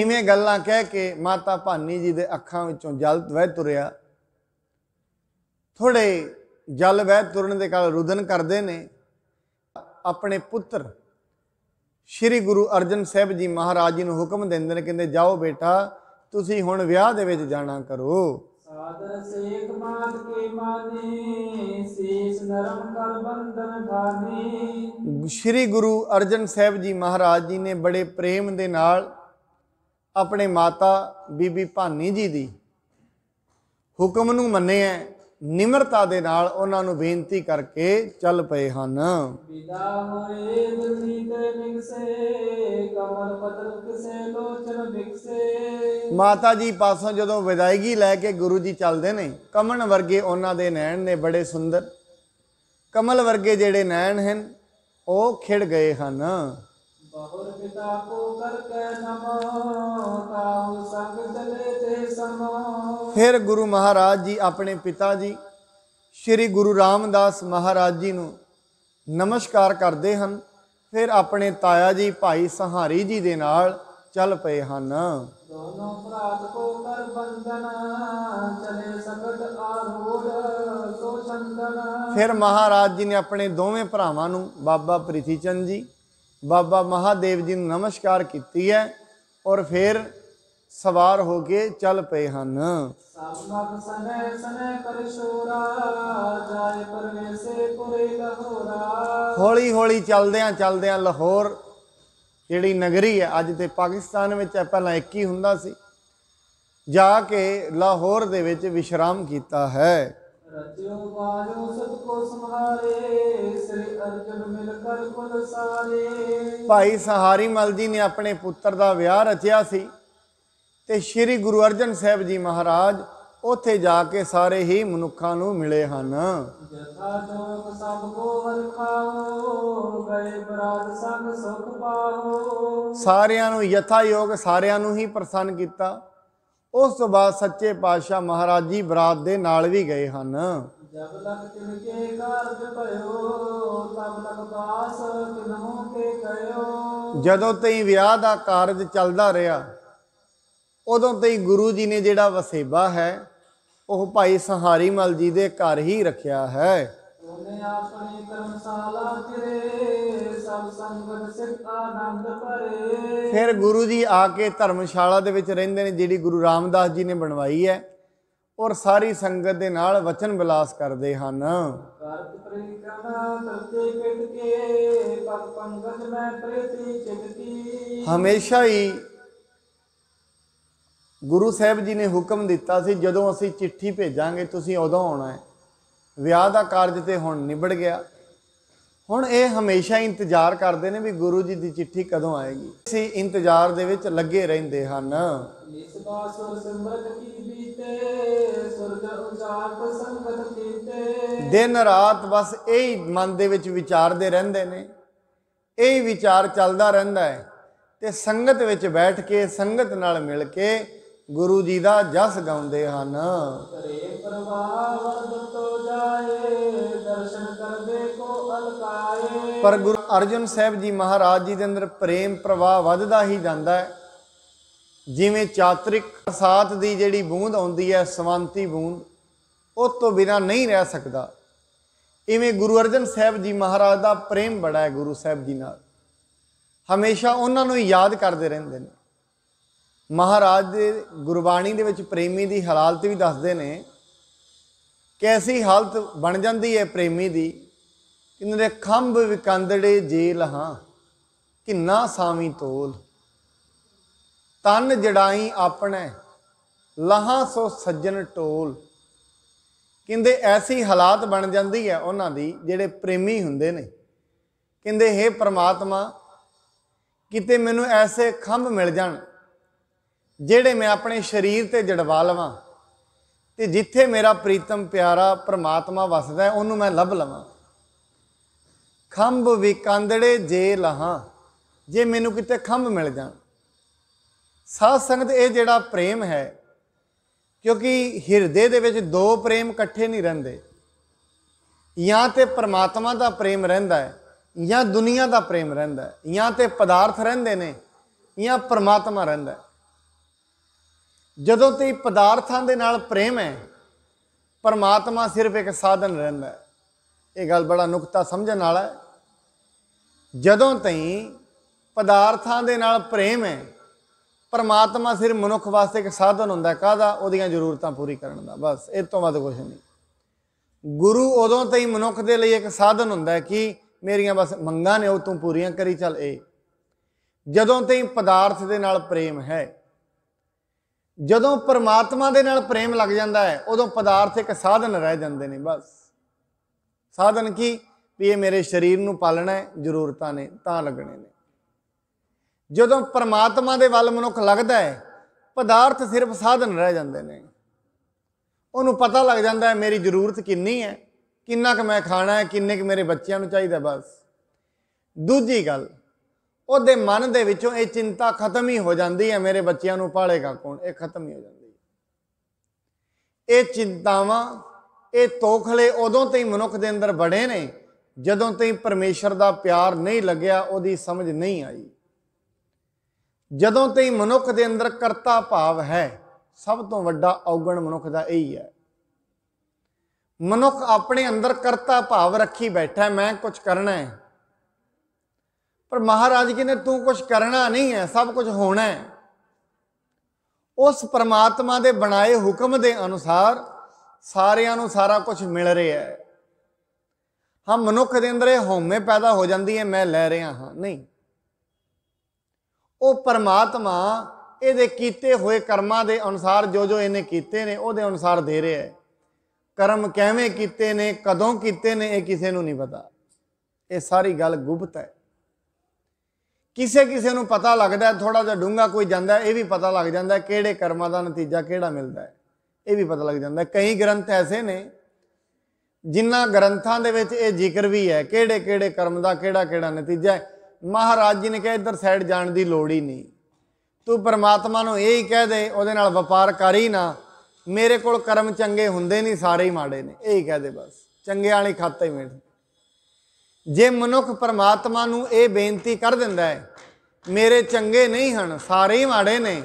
ਇਵੇਂ ਗੱਲਾਂ ਕਹਿ ਕੇ ਮਾਤਾ ਭਾਨੀ ਜੀ ਦੇ ਅੱਖਾਂ ਵਿੱਚੋਂ ਜਲ ਵਹਿ ਤੁਰਿਆ ਥੋੜੇ ਜਲ ਵਹਿ ਤੁਰਨ ਦੇ ਕਾਲ ਰੁਦਨ ਕਰਦੇ ਨੇ ਆਪਣੇ ਪੁੱਤਰ ਸ਼੍ਰੀ ਗੁਰੂ ਅਰਜਨ ਸਾਹਿਬ ਜੀ ਮਹਾਰਾਜ ਜੀ ਨੂੰ ਹੁਕਮ ਦਿੰਦੇ ਨੇ ਕਹਿੰਦੇ ਜਾਓ ਬੇਟਾ ਤੁਸੀਂ ਹੁਣ ਵਿਆਹ ਦੇ ਵਿੱਚ ਜਾਣਾ ਕਰੋ ਸਾਦਰ ਸੇਖ ਮਾਤ ਕੇ ਮਾਨੇ ਸੀਸ ਨਰਮ ਕਰ ਬੰਧਨ ਖਾਨੇ ਸ੍ਰੀ ਗੁਰੂ ਅਰਜਨ ਸਾਹਿਬ ਜੀ ਮਹਾਰਾਜ ਜੀ ਨੇ ਬੜੇ ਪ੍ਰੇਮ ਦੇ ਨਾਲ ਆਪਣੇ ਮਾਤਾ ਬੀਬੀ ਭਾਨੀ ਜੀ ਦੀ ਹੁਕਮ ਨੂੰ ਮੰਨਿਆ ਨਿਮਰਤਾ ਦੇ ਨਾਲ ਉਹਨਾਂ ਨੂੰ ਬੇਨਤੀ ਕਰਕੇ ਚੱਲ ਪਏ ਹਨ ਵਿਦਾ ਹੋਏ ਗੁਰਮੀਤ ਨਿਕਸੇ ਕਮਲ ਪਤਲ ਸੇ ਲੋਚਨ ਵਿਕਸੇ ਮਾਤਾ ਜੀ ਪਾਸੋਂ ਜਦੋਂ ਵਿਦਾਇਗੀ ਲੈ ਕੇ ਗੁਰੂ ਜੀ ਚੱਲਦੇ ਨੇ ਕਮਣ ਵਰਗੇ ਉਹਨਾਂ ਦੇ ਨੈਣ ਨੇ ਬੜੇ ਸੁੰਦਰ ਕਮਲ ਵਰਗੇ ਜਿਹੜੇ ਨੈਣ ਹਨ ਉਹ ਖਿੜ ਗਏ ਹਨ ਬਹੁਰ ਪਿਤਾ ਕੋ ਕਰ ਕੈ ਨਮੋ ਤਾਉ ਸੰਗ ਚਲੇ ਤੇ ਸਮੋ ਫਿਰ ਗੁਰੂ ਮਹਾਰਾਜ ਜੀ ਆਪਣੇ ਪਿਤਾ ਜੀ ਸ੍ਰੀ ਗੁਰੂ ਰਾਮਦਾਸ ਮਹਾਰਾਜ ਜੀ ਨੂੰ ਨਮਸਕਾਰ ਕਰਦੇ ਹਨ ਫਿਰ ਆਪਣੇ ਤਾਇਆ ਜੀ ਭਾਈ ਸਹਾਰੀ ਜੀ ਦੇ ਨਾਲ ਚੱਲ ਪਏ ਹਨ ਦੋਨੋਂ ਭਰਾਤ ਕੋ ਕਰ ਬੰਦਨ ਚਲੇ ਸੰਗਤ ਆਰੋੜ ਸੋ ਸੰਦਨਾ ਫਿਰ ਮਹਾਰਾਜ ਜੀ ਨੇ ਆਪਣੇ ਦੋਵੇਂ ਭਰਾਵਾਂ ਨੂੰ ਬਾਬਾ ਪ੍ਰਿਥੀਚੰਦ ਜੀ ਬਾਬਾ ਮਹਾਦੇਵ ਜੀ ਨੂੰ ਨਮਸਕਾਰ ਕੀਤੀ ਹੈ ਔਰ ਫਿਰ ਸਵਾਰ ਹੋ ਕੇ ਚੱਲ ਪਏ ਹਨ ਸਾਮਤ ਸਨ ਸਨੇ ਕਰਸ਼ੋਰਾ ਜਾਏ ਪਰਵੇਸੇ ਪੁਰੇ ਲਹੋਰਾ ਹੌਲੀ ਹੌਲੀ ਚੱਲਦਿਆਂ ਚੱਲਦਿਆਂ ਲਾਹੌਰ ਜਿਹੜੀ ਨਗਰੀ ਹੈ ਅੱਜ ਤੇ ਪਾਕਿਸਤਾਨ ਵਿੱਚ ਹੈ ਪਹਿਲਾਂ ਇੱਕ ਹੀ ਹੁੰਦਾ ਸੀ ਜਾ ਕੇ ਲਾਹੌਰ ਦੇ ਵਿੱਚ ਵਿਸ਼ਰਾਮ ਕੀਤਾ ਹੈ ਰਚਿਓ ਬਾਜੋ ਸਤ ਕੋ ਸਮਹਾਰੇ ਸ੍ਰੀ ਅਰਜਨ ਮਿਲ ਕਰ ਕੁਲ ਸਾਰੇ ਭਾਈ ਸਹਾਰੀ ਮਲ ਜੀ ਨੇ ਆਪਣੇ ਪੁੱਤਰ ਦਾ ਵਿਆਹ ਰਚਿਆ ਸੀ ਤੇ ਸ੍ਰੀ ਗੁਰੂ ਅਰਜਨ ਸਾਹਿਬ ਜੀ ਮਹਾਰਾਜ ਉੱਥੇ ਜਾ ਕੇ ਸਾਰੇ ਹੀ ਮਨੁੱਖਾਂ ਨੂੰ ਮਿਲੇ ਹਨ ਜਥਾ ਜੋਗ ਸਭ ਕੋ ਵਰਖਾਓ ਗਏ ਬਰਾਦ ਸੰਗ ਸੁਖ ਪਾਓ ਸਾਰਿਆਂ ਨੂੰ ਯਥਾ ਯੋਗ ਸਾਰਿਆਂ ਨੂੰ ਹੀ ਪ੍ਰਸੰਨ ਕੀਤਾ ਉਸ ਤੋਂ ਬਾਅਦ ਸੱਚੇ ਪਾਤਸ਼ਾਹ ਮਹਾਰਾਜ ਜੀ ਬਰਾਤ ਦੇ ਨਾਲ ਵੀ ਗਏ ਹਨ ਜਬ ਲਗ ਕੇ ਕਾਰਜ ਭਇਓ ਤਬ ਲਗ ਪਾਸ ਤਿਨਹੂ ਤੇ ਕਯੋ ਜਦੋਂ ਤਈ ਵਿਆਹ ਦਾ ਕਾਰਜ ਚੱਲਦਾ ਰਿਹਾ ਉਦੋਂ ਤਈ ਗੁਰੂ ਜੀ ਨੇ ਜਿਹੜਾ ਵਸੇਬਾ ਹੈ ਉਹ ਭਾਈ ਸਹਾਰੀ ਮਲ ਜੀ ਦੇ ਘਰ ਹੀ ਰੱਖਿਆ ਹੈ ਉਹਨੇ ਆਪਣੇ ਕਰਮਸਾਲਾ ਤੇਰੇ ਫਿਰ ਗੁਰੂ ਜੀ ਆ ਕੇ ਧਰਮਸ਼ਾਲਾ ਦੇ ਵਿੱਚ ਰਹਿੰਦੇ ਨੇ ਜਿਹੜੀ ਗੁਰੂ ਰਾਮਦਾਸ ਜੀ ਨੇ ਬਣਵਾਈ ਹੈ ਔਰ ਸਾਰੀ ਸੰਗਤ ਦੇ ਨਾਲ ਵਚਨ ਬਿਲਾਸ ਕਰਦੇ ਹਨ ਹਮੇਸ਼ਾ ਹੀ ਗੁਰੂ ਸਾਹਿਬ ਜੀ ਨੇ ਹੁਕਮ ਦਿੱਤਾ ਸੀ ਜਦੋਂ ਅਸੀਂ ਚਿੱਠੀ ਭੇਜਾਂਗੇ ਤੁਸੀਂ ਉਦੋਂ ਆਉਣਾ ਹੈ ਵਿਆਹ ਦਾ ਕਾਰਜ ਤੇ ਹੁਣ ਨਿਬੜ ਗਿਆ ਹੁਣ ਇਹ ਹਮੇਸ਼ਾ ਇੰਤਜ਼ਾਰ ਕਰਦੇ ਨੇ ਵੀ ਗੁਰੂ ਜੀ ਦੀ ਚਿੱਠੀ ਕਦੋਂ ਆਏਗੀ ਸੀ ਇੰਤਜ਼ਾਰ ਦੇ ਵਿੱਚ ਲੱਗੇ ਰਹਿੰਦੇ ਹਨ ਇਸ ਬਾਸੁਰ ਸਿਮਰਤ ਕੀ ਬੀਤੇ ਸੁਰਤ ਸੰਗਤ ਕੀਤੇ ਦਿਨ ਰਾਤ ਬਸ ਇਹ ਹੀ ਮਨ ਦੇ ਵਿੱਚ ਵਿਚਾਰਦੇ ਰਹਿੰਦੇ ਨੇ ਇਹ ਵਿਚਾਰ ਚੱਲਦਾ ਰਹਿੰਦਾ ਹੈ ਤੇ ਸੰਗਤ ਵਿੱਚ ਬੈਠ ਕੇ ਸੰਗਤ ਨਾਲ ਮਿਲ ਕੇ ਗੁਰੂ ਜੀ ਦਾ ਜਸ ਗਾਉਂਦੇ ਹਨ ਰੇ ਪ੍ਰਵਾਹ ਵਰਦ ਤੋ ਜਾਏ ਦਰਸ਼ਨ ਕਰਦੇ ਕੋ ਅਲਕਾਏ ਪਰ ਗੁਰੂ ਅਰਜਨ ਸਾਹਿਬ ਜੀ ਮਹਾਰਾਜ ਜੀ ਦੇ ਅੰਦਰ ਪ੍ਰੇਮ ਪ੍ਰਵਾਹ ਵੱਧਦਾ ਹੀ ਜਾਂਦਾ ਹੈ ਜਿਵੇਂ ਚਾਤ੍ਰਿਕ ਸਾਥ ਦੀ ਜਿਹੜੀ ਬੂੰਦ ਆਉਂਦੀ ਹੈ ਸਵੰਤੀ ਬੂੰਦ ਉਹ ਤੋਂ ਬਿਨਾ ਨਹੀਂ ਰਹਿ ਸਕਦਾ ਇਵੇਂ ਗੁਰੂ ਅਰਜਨ ਸਾਹਿਬ ਜੀ ਮਹਾਰਾਜ ਦਾ ਪ੍ਰੇਮ ਬੜਾ ਹੈ ਗੁਰੂ ਸਾਹਿਬ ਜੀ ਨਾਲ ਹਮੇਸ਼ਾ ਉਹਨਾਂ ਨੂੰ ਯਾਦ ਕਰਦੇ ਰਹਿੰਦੇ ਨੇ ਮਹਾਰਾਜ ਦੇ ਗੁਰਬਾਣੀ ਦੇ ਵਿੱਚ ਪ੍ਰੇਮੀ ਦੀ ਹਾਲਤ ਵੀ ਦੱਸਦੇ ਨੇ ਕੈਸੀ ਹਾਲਤ ਬਣ ਜਾਂਦੀ ਹੈ ਪ੍ਰੇਮੀ ਦੀ ਕਿੰਨੇ ਖੰਭ ਵਿਕੰਦੜੇ ਜੇਲ ਹਾਂ ਕਿੰਨਾ ਸਾਵੀ ਤੋਲ ਤਨ ਜੜਾਈ ਆਪਣਾ ਲਹਾ ਸੋ ਸੱਜਣ ਟੋਲ ਕਹਿੰਦੇ ਐਸੀ ਹਾਲਾਤ ਬਣ ਜਾਂਦੀ ਹੈ ਉਹਨਾਂ ਦੀ ਜਿਹੜੇ ਪ੍ਰੇਮੀ ਹੁੰਦੇ ਨੇ ਕਹਿੰਦੇ हे ਪ੍ਰਮਾਤਮਾ ਕਿਤੇ ਮੈਨੂੰ ਐਸੇ ਖੰਭ ਮਿਲ ਜਾਣ ਜਿਹੜੇ ਮੈਂ ਆਪਣੇ ਸਰੀਰ ਤੇ ਜੜਵਾ ਲਵਾਂ ਤੇ ਜਿੱਥੇ ਮੇਰਾ ਪ੍ਰੀਤਮ ਪਿਆਰਾ ਪ੍ਰਮਾਤਮਾ ਵਸਦਾ ਉਹਨੂੰ ਮੈਂ ਲੱਭ ਲਵਾਂ ਖੰਭ ਵੀ ਕਾਂਦੜੇ ਜੇ ਲਹਾ ਜੇ ਮੈਨੂੰ ਕਿਤੇ ਖੰਭ ਮਿਲ ਜਾਣ ਸਾਧ ਸੰਗਤ ਇਹ ਜਿਹੜਾ ਪ੍ਰੇਮ ਹੈ ਕਿਉਂਕਿ ਹਿਰਦੇ ਦੇ ਵਿੱਚ ਦੋ ਪ੍ਰੇਮ ਇਕੱਠੇ ਨਹੀਂ ਰਹਿੰਦੇ ਜਾਂ ਤੇ ਪ੍ਰਮਾਤਮਾ ਦਾ ਪ੍ਰੇਮ ਰਹਿੰਦਾ ਹੈ ਜਾਂ ਦੁਨੀਆ ਦਾ ਪ੍ਰੇਮ ਰਹਿੰਦਾ ਹੈ ਜਾਂ ਤੇ ਪਦਾਰਥ ਰਹਿੰਦੇ ਨੇ ਜਾਂ ਪ੍ਰਮਾਤਮਾ ਰਹਿੰਦਾ ਹੈ ਜਦੋਂ ਤੇ ਪਦਾਰਥਾਂ ਦੇ ਨਾਲ ਪ੍ਰੇਮ ਹੈ ਪਰਮਾਤਮਾ ਸਿਰਫ ਇੱਕ ਸਾਧਨ ਰਹਿੰਦਾ ਹੈ ਇਹ ਗੱਲ ਬੜਾ ਨੁਕਤਾ ਸਮਝਣ ਵਾਲਾ ਹੈ ਜਦੋਂ ਤਈ ਪਦਾਰਥਾਂ ਦੇ ਨਾਲ ਪ੍ਰੇਮ ਹੈ ਪਰਮਾਤਮਾ ਸਿਰ ਮਨੁੱਖ ਵਾਸਤੇ ਇੱਕ ਸਾਧਨ ਹੁੰਦਾ ਕਾਹਦਾ ਉਹਦੀਆਂ ਜ਼ਰੂਰਤਾਂ ਪੂਰੀ ਕਰਨ ਦਾ ਬਸ ਇਹ ਤੋਂ ਵੱਧ ਕੁਝ ਨਹੀਂ ਗੁਰੂ ਉਦੋਂ ਤਈ ਮਨੁੱਖ ਦੇ ਲਈ ਇੱਕ ਸਾਧਨ ਹੁੰਦਾ ਕਿ ਮੇਰੀਆਂ ਬਸ ਮੰਗਾਂ ਨੇ ਉਹ ਤੂੰ ਪੂਰੀਆਂ ਕਰੀ ਚੱਲ ਇਹ ਜਦੋਂ ਤਈ ਪਦਾਰਥ ਦੇ ਨਾਲ ਪ੍ਰੇਮ ਹੈ ਜਦੋਂ ਪਰਮਾਤਮਾ ਦੇ ਨਾਲ ਪ੍ਰੇਮ ਲੱਗ ਜਾਂਦਾ ਹੈ ਉਦੋਂ ਪਦਾਰਥ ਇੱਕ ਸਾਧਨ ਰਹਿ ਜਾਂਦੇ ਨੇ ਬਸ ਸਾਧਨ ਕੀ ਵੀ ਇਹ ਮੇਰੇ ਸਰੀਰ ਨੂੰ ਪਾਲਣਾ ਹੈ ਜ਼ਰੂਰਤਾਂ ਨੇ ਤਾਂ ਲੱਗਣੇ ਨੇ ਜਦੋਂ ਪਰਮਾਤਮਾ ਦੇ ਵੱਲ ਮਨੁੱਖ ਲੱਗਦਾ ਹੈ ਪਦਾਰਥ ਸਿਰਫ ਸਾਧਨ ਰਹਿ ਜਾਂਦੇ ਨੇ ਉਹਨੂੰ ਪਤਾ ਲੱਗ ਜਾਂਦਾ ਹੈ ਮੇਰੀ ਜ਼ਰੂਰਤ ਕਿੰਨੀ ਹੈ ਕਿੰਨਾ ਕੁ ਮੈਂ ਖਾਣਾ ਹੈ ਕਿੰਨੇ ਕੁ ਮੇਰੇ ਬੱਚਿਆਂ ਨੂੰ ਚਾਹੀਦਾ ਬਸ ਦੂਜੀ ਗੱਲ ਉਹਦੇ ਮਨ ਦੇ ਵਿੱਚੋਂ ਇਹ ਚਿੰਤਾ ਖਤਮ ਹੀ ਹੋ ਜਾਂਦੀ ਹੈ ਮੇਰੇ ਬੱਚਿਆਂ ਨੂੰ ਪਾਲੇਗਾ ਕੌਣ ਇਹ ਖਤਮ ਹੀ ਹੋ ਜਾਂਦੀ ਹੈ ਇਹ ਚਿੰਤਾਵਾਂ ਇਹ ਤੋਖਲੇ ਉਦੋਂ ਤਈ ਮਨੁੱਖ ਦੇ ਅੰਦਰ ਬੜੇ ਨੇ ਜਦੋਂ ਤੱਕ ਪਰਮੇਸ਼ਰ ਦਾ ਪਿਆਰ ਨਹੀਂ ਲੱਗਿਆ ਉਹਦੀ ਸਮਝ ਨਹੀਂ ਆਈ ਜਦੋਂ ਤੱਕ ਮਨੁੱਖ ਦੇ ਅੰਦਰ ਕਰਤਾ ਭਾਵ ਹੈ ਸਭ ਤੋਂ ਵੱਡਾ ਔਗਣ ਮਨੁੱਖ ਦਾ ਇਹੀ ਹੈ ਮਨੁੱਖ ਆਪਣੇ ਅੰਦਰ ਕਰਤਾ ਭਾਵ ਰੱਖੀ ਬੈਠਾ ਮੈਂ ਕੁਝ ਕਰਨਾ ਹੈ ਪਰ ਮਹਾਰਾਜ ਕਹਿੰਦੇ ਤੂੰ ਕੁਝ ਕਰਨਾ ਨਹੀਂ ਹੈ ਸਭ ਕੁਝ ਹੋਣਾ ਹੈ ਉਸ ਪਰਮਾਤਮਾ ਦੇ ਬਣਾਏ ਹੁਕਮ ਦੇ ਅਨੁਸਾਰ ਸਾਰਿਆਂ ਨੂੰ ਸਾਰਾ ਕੁਝ ਮਿਲ ਰਿਹਾ ਹੈ ਹਾਂ ਮਨੁੱਖ ਦੇ ਅੰਦਰ ਇਹ ਹਉਮੈ ਪੈਦਾ ਹੋ ਜਾਂਦੀ ਹੈ ਮੈਂ ਲੈ ਰਿਹਾ ਹਾਂ ਨਹੀਂ ਉਹ ਪਰਮਾਤਮਾ ਇਹਦੇ ਕੀਤੇ ਹੋਏ ਕਰਮਾਂ ਦੇ ਅਨੁਸਾਰ ਜੋ ਜੋ ਇਹਨੇ ਕੀਤੇ ਨੇ ਉਹਦੇ ਅਨੁਸਾਰ ਦੇ ਰਿਹਾ ਹੈ ਕਰਮ ਕਿਵੇਂ ਕੀਤੇ ਨੇ ਕਦੋਂ ਕੀਤੇ ਨੇ ਇਹ ਕਿਸੇ ਨੂੰ ਨਹੀਂ ਪਤਾ ਇਹ ਸਾਰੀ ਗੱਲ ਗੁਪਤ ਹੈ ਕਿਸੇ ਕਿਸੇ ਨੂੰ ਪਤਾ ਲੱਗਦਾ ਥੋੜਾ ਜਿਹਾ ਡੂੰਗਾ ਕੋਈ ਜਾਂਦਾ ਇਹ ਵੀ ਪਤਾ ਲੱਗ ਜਾਂਦਾ ਕਿਹੜੇ ਕਰਮਾਂ ਦਾ ਨਤੀਜਾ ਕਿਹੜਾ ਮਿਲਦਾ ਹੈ ਇਹ ਵੀ ਪਤਾ ਲੱਗ ਜਾਂਦਾ ਕਈ ਗ੍ਰੰਥ ਐਸੇ ਨੇ ਜਿਨ੍ਹਾਂ ਗ੍ਰੰਥਾਂ ਦੇ ਵਿੱਚ ਇਹ ਜ਼ਿਕਰ ਵੀ ਹੈ ਕਿਹੜੇ ਕਿਹੜੇ ਕਰਮ ਦਾ ਕਿਹੜਾ ਕਿਹੜਾ ਨਤੀਜਾ ਹੈ ਮਹਾਰਾਜ ਜੀ ਨੇ ਕਿਹਾ ਇੱਧਰ ਸਾਈਡ ਜਾਣ ਦੀ ਲੋੜ ਹੀ ਨਹੀਂ ਤੂੰ ਪਰਮਾਤਮਾ ਨੂੰ ਇਹ ਹੀ ਕਹਿ ਦੇ ਉਹਦੇ ਨਾਲ ਵਪਾਰ ਕਰ ਹੀ ਨਾ ਮੇਰੇ ਕੋਲ ਕਰਮ ਚੰਗੇ ਹੁੰਦੇ ਨਹੀਂ ਸਾਰੇ ਹੀ ਮਾੜੇ ਨੇ ਇਹ ਹੀ ਕਹਿ ਦੇ ਬਸ ਚੰਗੇ ਵਾਲੀ ਖਾਤਾ ਹੀ ਮੇੜ ਜੇ ਮਨੁੱਖ ਪਰਮਾਤਮਾ ਨੂੰ ਇਹ ਬੇਨਤੀ ਕਰ ਦਿੰਦਾ ਹੈ ਮੇਰੇ ਚੰਗੇ ਨਹੀਂ ਹਨ ਸਾਰੇ ਹੀ ਮਾੜੇ ਨੇ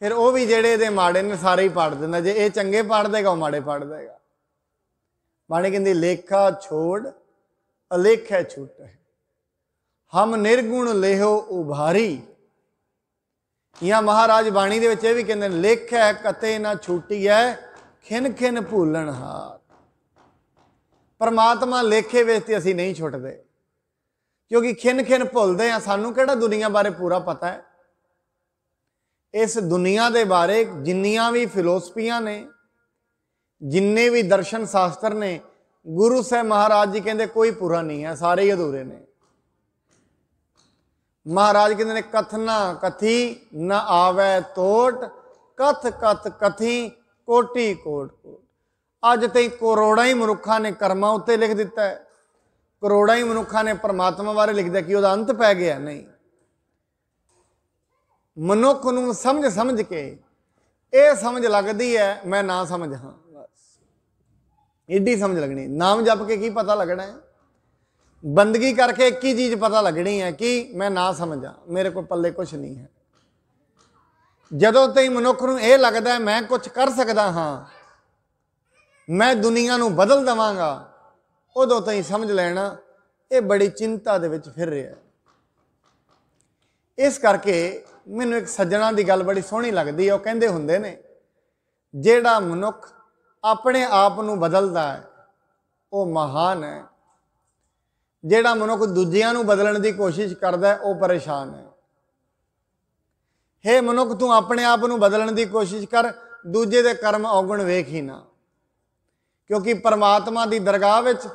ਫਿਰ ਉਹ ਵੀ ਜਿਹੜੇ ਇਹਦੇ ਮਾੜੇ ਨੇ ਸਾਰੇ ਹੀ ਪੜ ਦਿੰਦਾ ਜੇ ਇਹ ਚੰਗੇ ਪੜ ਦੇਗਾ ਉਹ ਮਾੜੇ ਪੜ ਦੇਗਾ ਬਾਣੀ ਕਹਿੰਦੀ ਲੇਖਾ ਛੋੜ ਅਲੇਖ ਹੈ ਛੁੱਟੇ ਹਮ ਨਿਰਗੁਣ ਲੇਹੋ ਉਭਾਰੀ ਇਹਾਂ ਮਹਾਰਾਜ ਬਾਣੀ ਦੇ ਵਿੱਚ ਇਹ ਵੀ ਕਹਿੰਦੇ ਨੇ ਲੇਖ ਹੈ ਕਤੇ ਨਾ ਛੁੱਟੀ ਹੈ ਖਿੰਨ ਖਿੰਨ ਭੂਲਣ ਹਾਰ ਪਰਮਾਤਮਾ ਲੇਖੇ ਵਿੱਚ ਤੇ ਅਸੀਂ ਨਹੀਂ ਛੁੱਟਦੇ ਕਿਉਂਕਿ ਖਿੰਨ ਖਿੰਨ ਭੁੱਲਦੇ ਆ ਸਾਨੂੰ ਕਿਹੜਾ ਦੁਨੀਆ ਬਾਰੇ ਪੂਰਾ ਪਤਾ ਹੈ ਇਸ ਦੁਨੀਆ ਦੇ ਬਾਰੇ ਜਿੰਨੀਆਂ ਵੀ ਫਿਲਾਸਫੀਆਂ ਨੇ ਜਿੰਨੇ ਵੀ ਦਰਸ਼ਨ ਸ਼ਾਸਤਰ ਨੇ ਗੁਰੂ ਸਾਹਿਬ ਮਹਾਰਾਜ ਜੀ ਕਹਿੰਦੇ ਕੋਈ ਪੂਰਾ ਨਹੀਂ ਹੈ ਸਾਰੇ ਹੀ ਅਧੂਰੇ ਨੇ ਮਹਾਰਾਜ ਕਹਿੰਦੇ ਨੇ ਕਥਨਾ ਕਥੀ ਨ ਆਵੇ ਤੋਟ ਕਥ ਕਥ ਕਥੀ ਕੋਟੀ ਕੋਟ ਕੋਟ ਅੱਜ ਤੇ ਕਰੋੜਾਂ ਹੀ ਮਨੁੱਖਾਂ ਨੇ ਕਰਮਾਂ ਉੱਤੇ ਲਿਖ ਦਿੱਤਾ ਹੈ ਕਰੋੜਾਂ ਹੀ ਮਨੁੱਖਾਂ ਨੇ ਪਰਮਾਤਮਾ ਬਾਰੇ ਲਿਖਦਾ ਕਿ ਉਹਦਾ ਅੰਤ ਪੈ ਗਿਆ ਨਹੀਂ ਮਨੁੱਖ ਨੂੰ ਸਮਝ ਸਮਝ ਕੇ ਇਹ ਸਮਝ ਲੱਗਦੀ ਹੈ ਮੈਂ ਨਾ ਸਮਝ ਹਾਂ ਏਡੀ ਸਮਝ ਲੱਗਣੀ ਨਾਮ ਜਪ ਕੇ ਕੀ ਪਤਾ ਲੱਗਣਾ ਹੈ ਬੰਦਗੀ ਕਰਕੇ ਇੱਕ ਹੀ ਚੀਜ਼ ਪਤਾ ਲੱਗਣੀ ਹੈ ਕਿ ਮੈਂ ਨਾ ਸਮਝਾਂ ਮੇਰੇ ਕੋਲ ਪੱਲੇ ਕੁਝ ਨਹੀਂ ਹੈ ਜਦੋਂ ਤਈ ਮਨੁੱਖ ਨੂੰ ਇਹ ਲੱਗਦਾ ਮੈਂ ਕੁਝ ਕਰ ਸਕਦਾ ਹਾਂ ਮੈਂ ਦੁਨੀਆ ਨੂੰ ਬਦਲ ਦਵਾਂਗਾ ਉਦੋਂ ਤਾਈਂ ਸਮਝ ਲੈਣਾ ਇਹ ਬੜੀ ਚਿੰਤਾ ਦੇ ਵਿੱਚ ਫਿਰ ਰਿਹਾ ਇਸ ਕਰਕੇ ਮੈਨੂੰ ਇੱਕ ਸੱਜਣਾ ਦੀ ਗੱਲ ਬੜੀ ਸੋਹਣੀ ਲੱਗਦੀ ਹੈ ਉਹ ਕਹਿੰਦੇ ਹੁੰਦੇ ਨੇ ਜਿਹੜਾ ਮਨੁੱਖ ਆਪਣੇ ਆਪ ਨੂੰ ਬਦਲਦਾ ਹੈ ਉਹ ਮਹਾਨ ਹੈ ਜਿਹੜਾ ਮਨੁੱਖ ਦੂਜਿਆਂ ਨੂੰ ਬਦਲਣ ਦੀ ਕੋਸ਼ਿਸ਼ ਕਰਦਾ ਹੈ ਉਹ ਪਰੇਸ਼ਾਨ ਹੈ ਹੇ ਮਨੁੱਖ ਤੂੰ ਆਪਣੇ ਆਪ ਨੂੰ ਬਦਲਣ ਦੀ ਕੋਸ਼ਿਸ਼ ਕਰ ਦੂਜੇ ਦੇ ਕਰਮ ਔਗਣ ਵੇਖ ਹੀ ਨਾ ਕਿਉਂਕਿ ਪਰਮਾਤਮਾ ਦੀ ਦਰਗਾਹ ਵਿੱਚ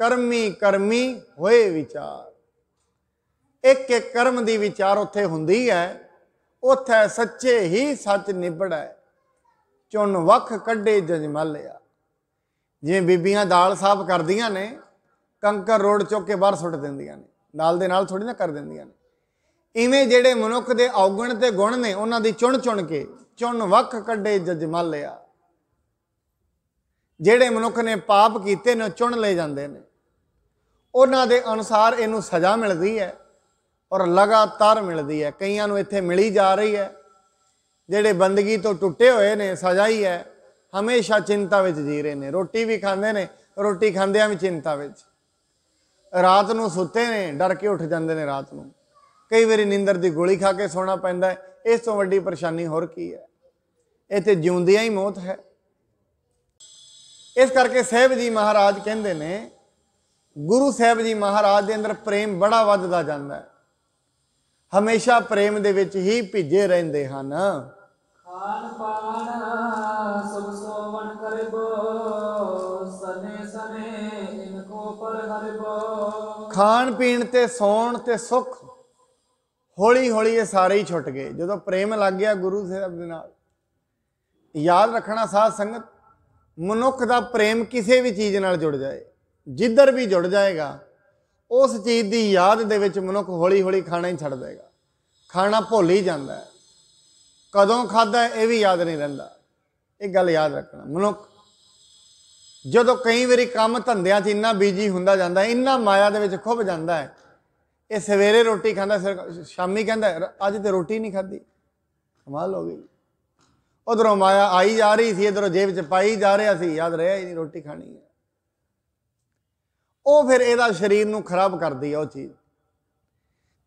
ਕਰਮੀ ਕਰਮੀ ਹੋਏ ਵਿਚਾਰ ਇੱਕ ਇੱਕ ਕਰਮ ਦੀ ਵਿਚਾਰ ਉੱਥੇ ਹੁੰਦੀ ਹੈ ਉੱਥੇ ਸੱਚੇ ਹੀ ਸੱਚ ਨਿਬੜੈ ਚੁਣ ਵਖ ਕੱਢੇ ਜਜਮਲਿਆ ਜਿਵੇਂ ਬੀਬੀਆਂ ਦਾਲ ਸਾਫ ਕਰਦੀਆਂ ਨੇ ਕੰਕਰ ਰੋੜ ਚੁੱਕ ਕੇ ਬਾਹਰ ਸੁੱਟ ਦਿੰਦੀਆਂ ਨੇ ਨਾਲ ਦੇ ਨਾਲ ਥੋੜੀ ਨਾ ਕਰ ਦਿੰਦੀਆਂ ਨੇ ਇਵੇਂ ਜਿਹੜੇ ਮਨੁੱਖ ਦੇ ਔਗਣ ਤੇ ਗੁਣ ਨੇ ਉਹਨਾਂ ਦੀ ਚੁਣ ਚੁਣ ਕੇ ਚੁਣ ਵਖ ਕੱਢੇ ਜਜਮਲਿਆ ਜਿਹੜੇ ਮਨੁੱਖ ਨੇ ਪਾਪ ਕੀਤੇ ਨੇ ਚੁਣ ਲਏ ਜਾਂਦੇ ਨੇ ਉਹਨਾਂ ਦੇ ਅਨੁਸਾਰ ਇਹਨੂੰ ਸਜ਼ਾ ਮਿਲਦੀ ਹੈ ਔਰ ਲਗਾਤਾਰ ਮਿਲਦੀ ਹੈ ਕਈਆਂ ਨੂੰ ਇੱਥੇ ਮਿਲੀ ਜਾ ਰਹੀ ਹੈ ਜਿਹੜੇ ਬੰਦਗੀ ਤੋਂ ਟੁੱਟੇ ਹੋਏ ਨੇ ਸਜ਼ਾ ਹੀ ਹੈ ਹਮੇਸ਼ਾ ਚਿੰਤਾ ਵਿੱਚ ਜੀ ਰਹੇ ਨੇ ਰੋਟੀ ਵੀ ਖਾਂਦੇ ਨੇ ਰੋਟੀ ਖਾਂਦਿਆਂ ਵੀ ਚਿੰਤਾ ਵਿੱਚ ਰਾਤ ਨੂੰ ਸੁੱਤੇ ਨੇ ਡਰ ਕੇ ਉੱਠ ਜਾਂਦੇ ਨੇ ਰਾਤ ਨੂੰ ਕਈ ਵਾਰੀ ਨਿੰਦਰ ਦੀ ਗੋਲੀ ਖਾ ਕੇ ਸੌਣਾ ਪੈਂਦਾ ਇਸ ਤੋਂ ਵੱਡੀ ਪਰੇਸ਼ਾਨੀ ਹੋਰ ਕੀ ਹੈ ਇੱਥੇ ਜਿਉਂਦਿਆਂ ਹੀ ਮੌਤ ਹੈ ਇਸ ਕਰਕੇ ਸਹਿਬ ਜੀ ਮਹਾਰਾਜ ਕਹਿੰਦੇ ਨੇ ਗੁਰੂ ਸਾਹਿਬ ਜੀ ਮਹਾਰਾਜ ਦੇ ਅੰਦਰ ਪ੍ਰੇਮ ਬੜਾ ਵੱਧਦਾ ਜਾਂਦਾ ਹੈ ਹਮੇਸ਼ਾ ਪ੍ਰੇਮ ਦੇ ਵਿੱਚ ਹੀ ਭਿੱਜੇ ਰਹਿੰਦੇ ਹਨ ਖਾਨ ਪਾਨ ਸੁਭ ਸੋਵਨ ਕਰਿਬੋ ਸਨੇ ਸਨੇ ਇਨ ਕੋ ਪਰ ਹਰਿਬੋ ਖਾਣ ਪੀਣ ਤੇ ਸੌਣ ਤੇ ਸੁਖ ਹੌਲੀ ਹੌਲੀ ਇਹ ਸਾਰੇ ਹੀ ਛੁੱਟ ਗਏ ਜਦੋਂ ਪ੍ਰੇਮ ਲੱਗ ਗਿਆ ਗੁਰੂ ਸਾਹਿਬ ਦੇ ਨਾਲ ਯਾਦ ਰੱਖਣਾ ਸਾਧ ਸੰਗਤ ਮਨੁੱਖ ਦਾ ਪ੍ਰੇਮ ਕਿਸੇ ਵੀ ਚੀਜ਼ ਨਾਲ ਜੁੜ ਜਾਏ ਜਿੱਧਰ ਵੀ ਜੁੜ ਜਾਏਗਾ ਉਸ ਚੀਜ਼ ਦੀ ਯਾਦ ਦੇ ਵਿੱਚ ਮਨੁੱਖ ਹੌਲੀ-ਹੌਲੀ ਖਾਣਾ ਹੀ ਛੱਡ ਦੇਗਾ ਖਾਣਾ ਭੁੱਲ ਹੀ ਜਾਂਦਾ ਹੈ ਕਦੋਂ ਖਾਦਾ ਇਹ ਵੀ ਯਾਦ ਨਹੀਂ ਰਹਿੰਦਾ ਇਹ ਗੱਲ ਯਾਦ ਰੱਖਣਾ ਮਨੁੱਖ ਜਦੋਂ ਕਈ ਵਾਰੀ ਕੰਮ ਧੰਦਿਆਂ 'ਚ ਇੰਨਾ ਬੀਜੀ ਹੁੰਦਾ ਜਾਂਦਾ ਇੰਨਾ ਮਾਇਆ ਦੇ ਵਿੱਚ ਖੁੱਬ ਜਾਂਦਾ ਹੈ ਇਹ ਸਵੇਰੇ ਰੋਟੀ ਖਾਂਦਾ ਸ਼ਾਮੀ ਕਹਿੰਦਾ ਅੱਜ ਤੇ ਰੋਟੀ ਨਹੀਂ ਖਾਦੀ ਕਮਾਲ ਹੋ ਗਈ ਉਧਰੋਂ ਮਾਇਆ ਆਈ ਜਾ ਰਹੀ ਸੀ ਇਧਰੋਂ ਜੇਬ 'ਚ ਪਾਈ ਜਾ ਰਿਹਾ ਸੀ ਯਾਦ ਰਿਹਾ ਹੀ ਨਹੀਂ ਰੋਟੀ ਖਾਣੀ ਹੈ ਉਹ ਫਿਰ ਇਹਦਾ ਸਰੀਰ ਨੂੰ ਖਰਾਬ ਕਰਦੀ ਆ ਉਹ ਚੀਜ਼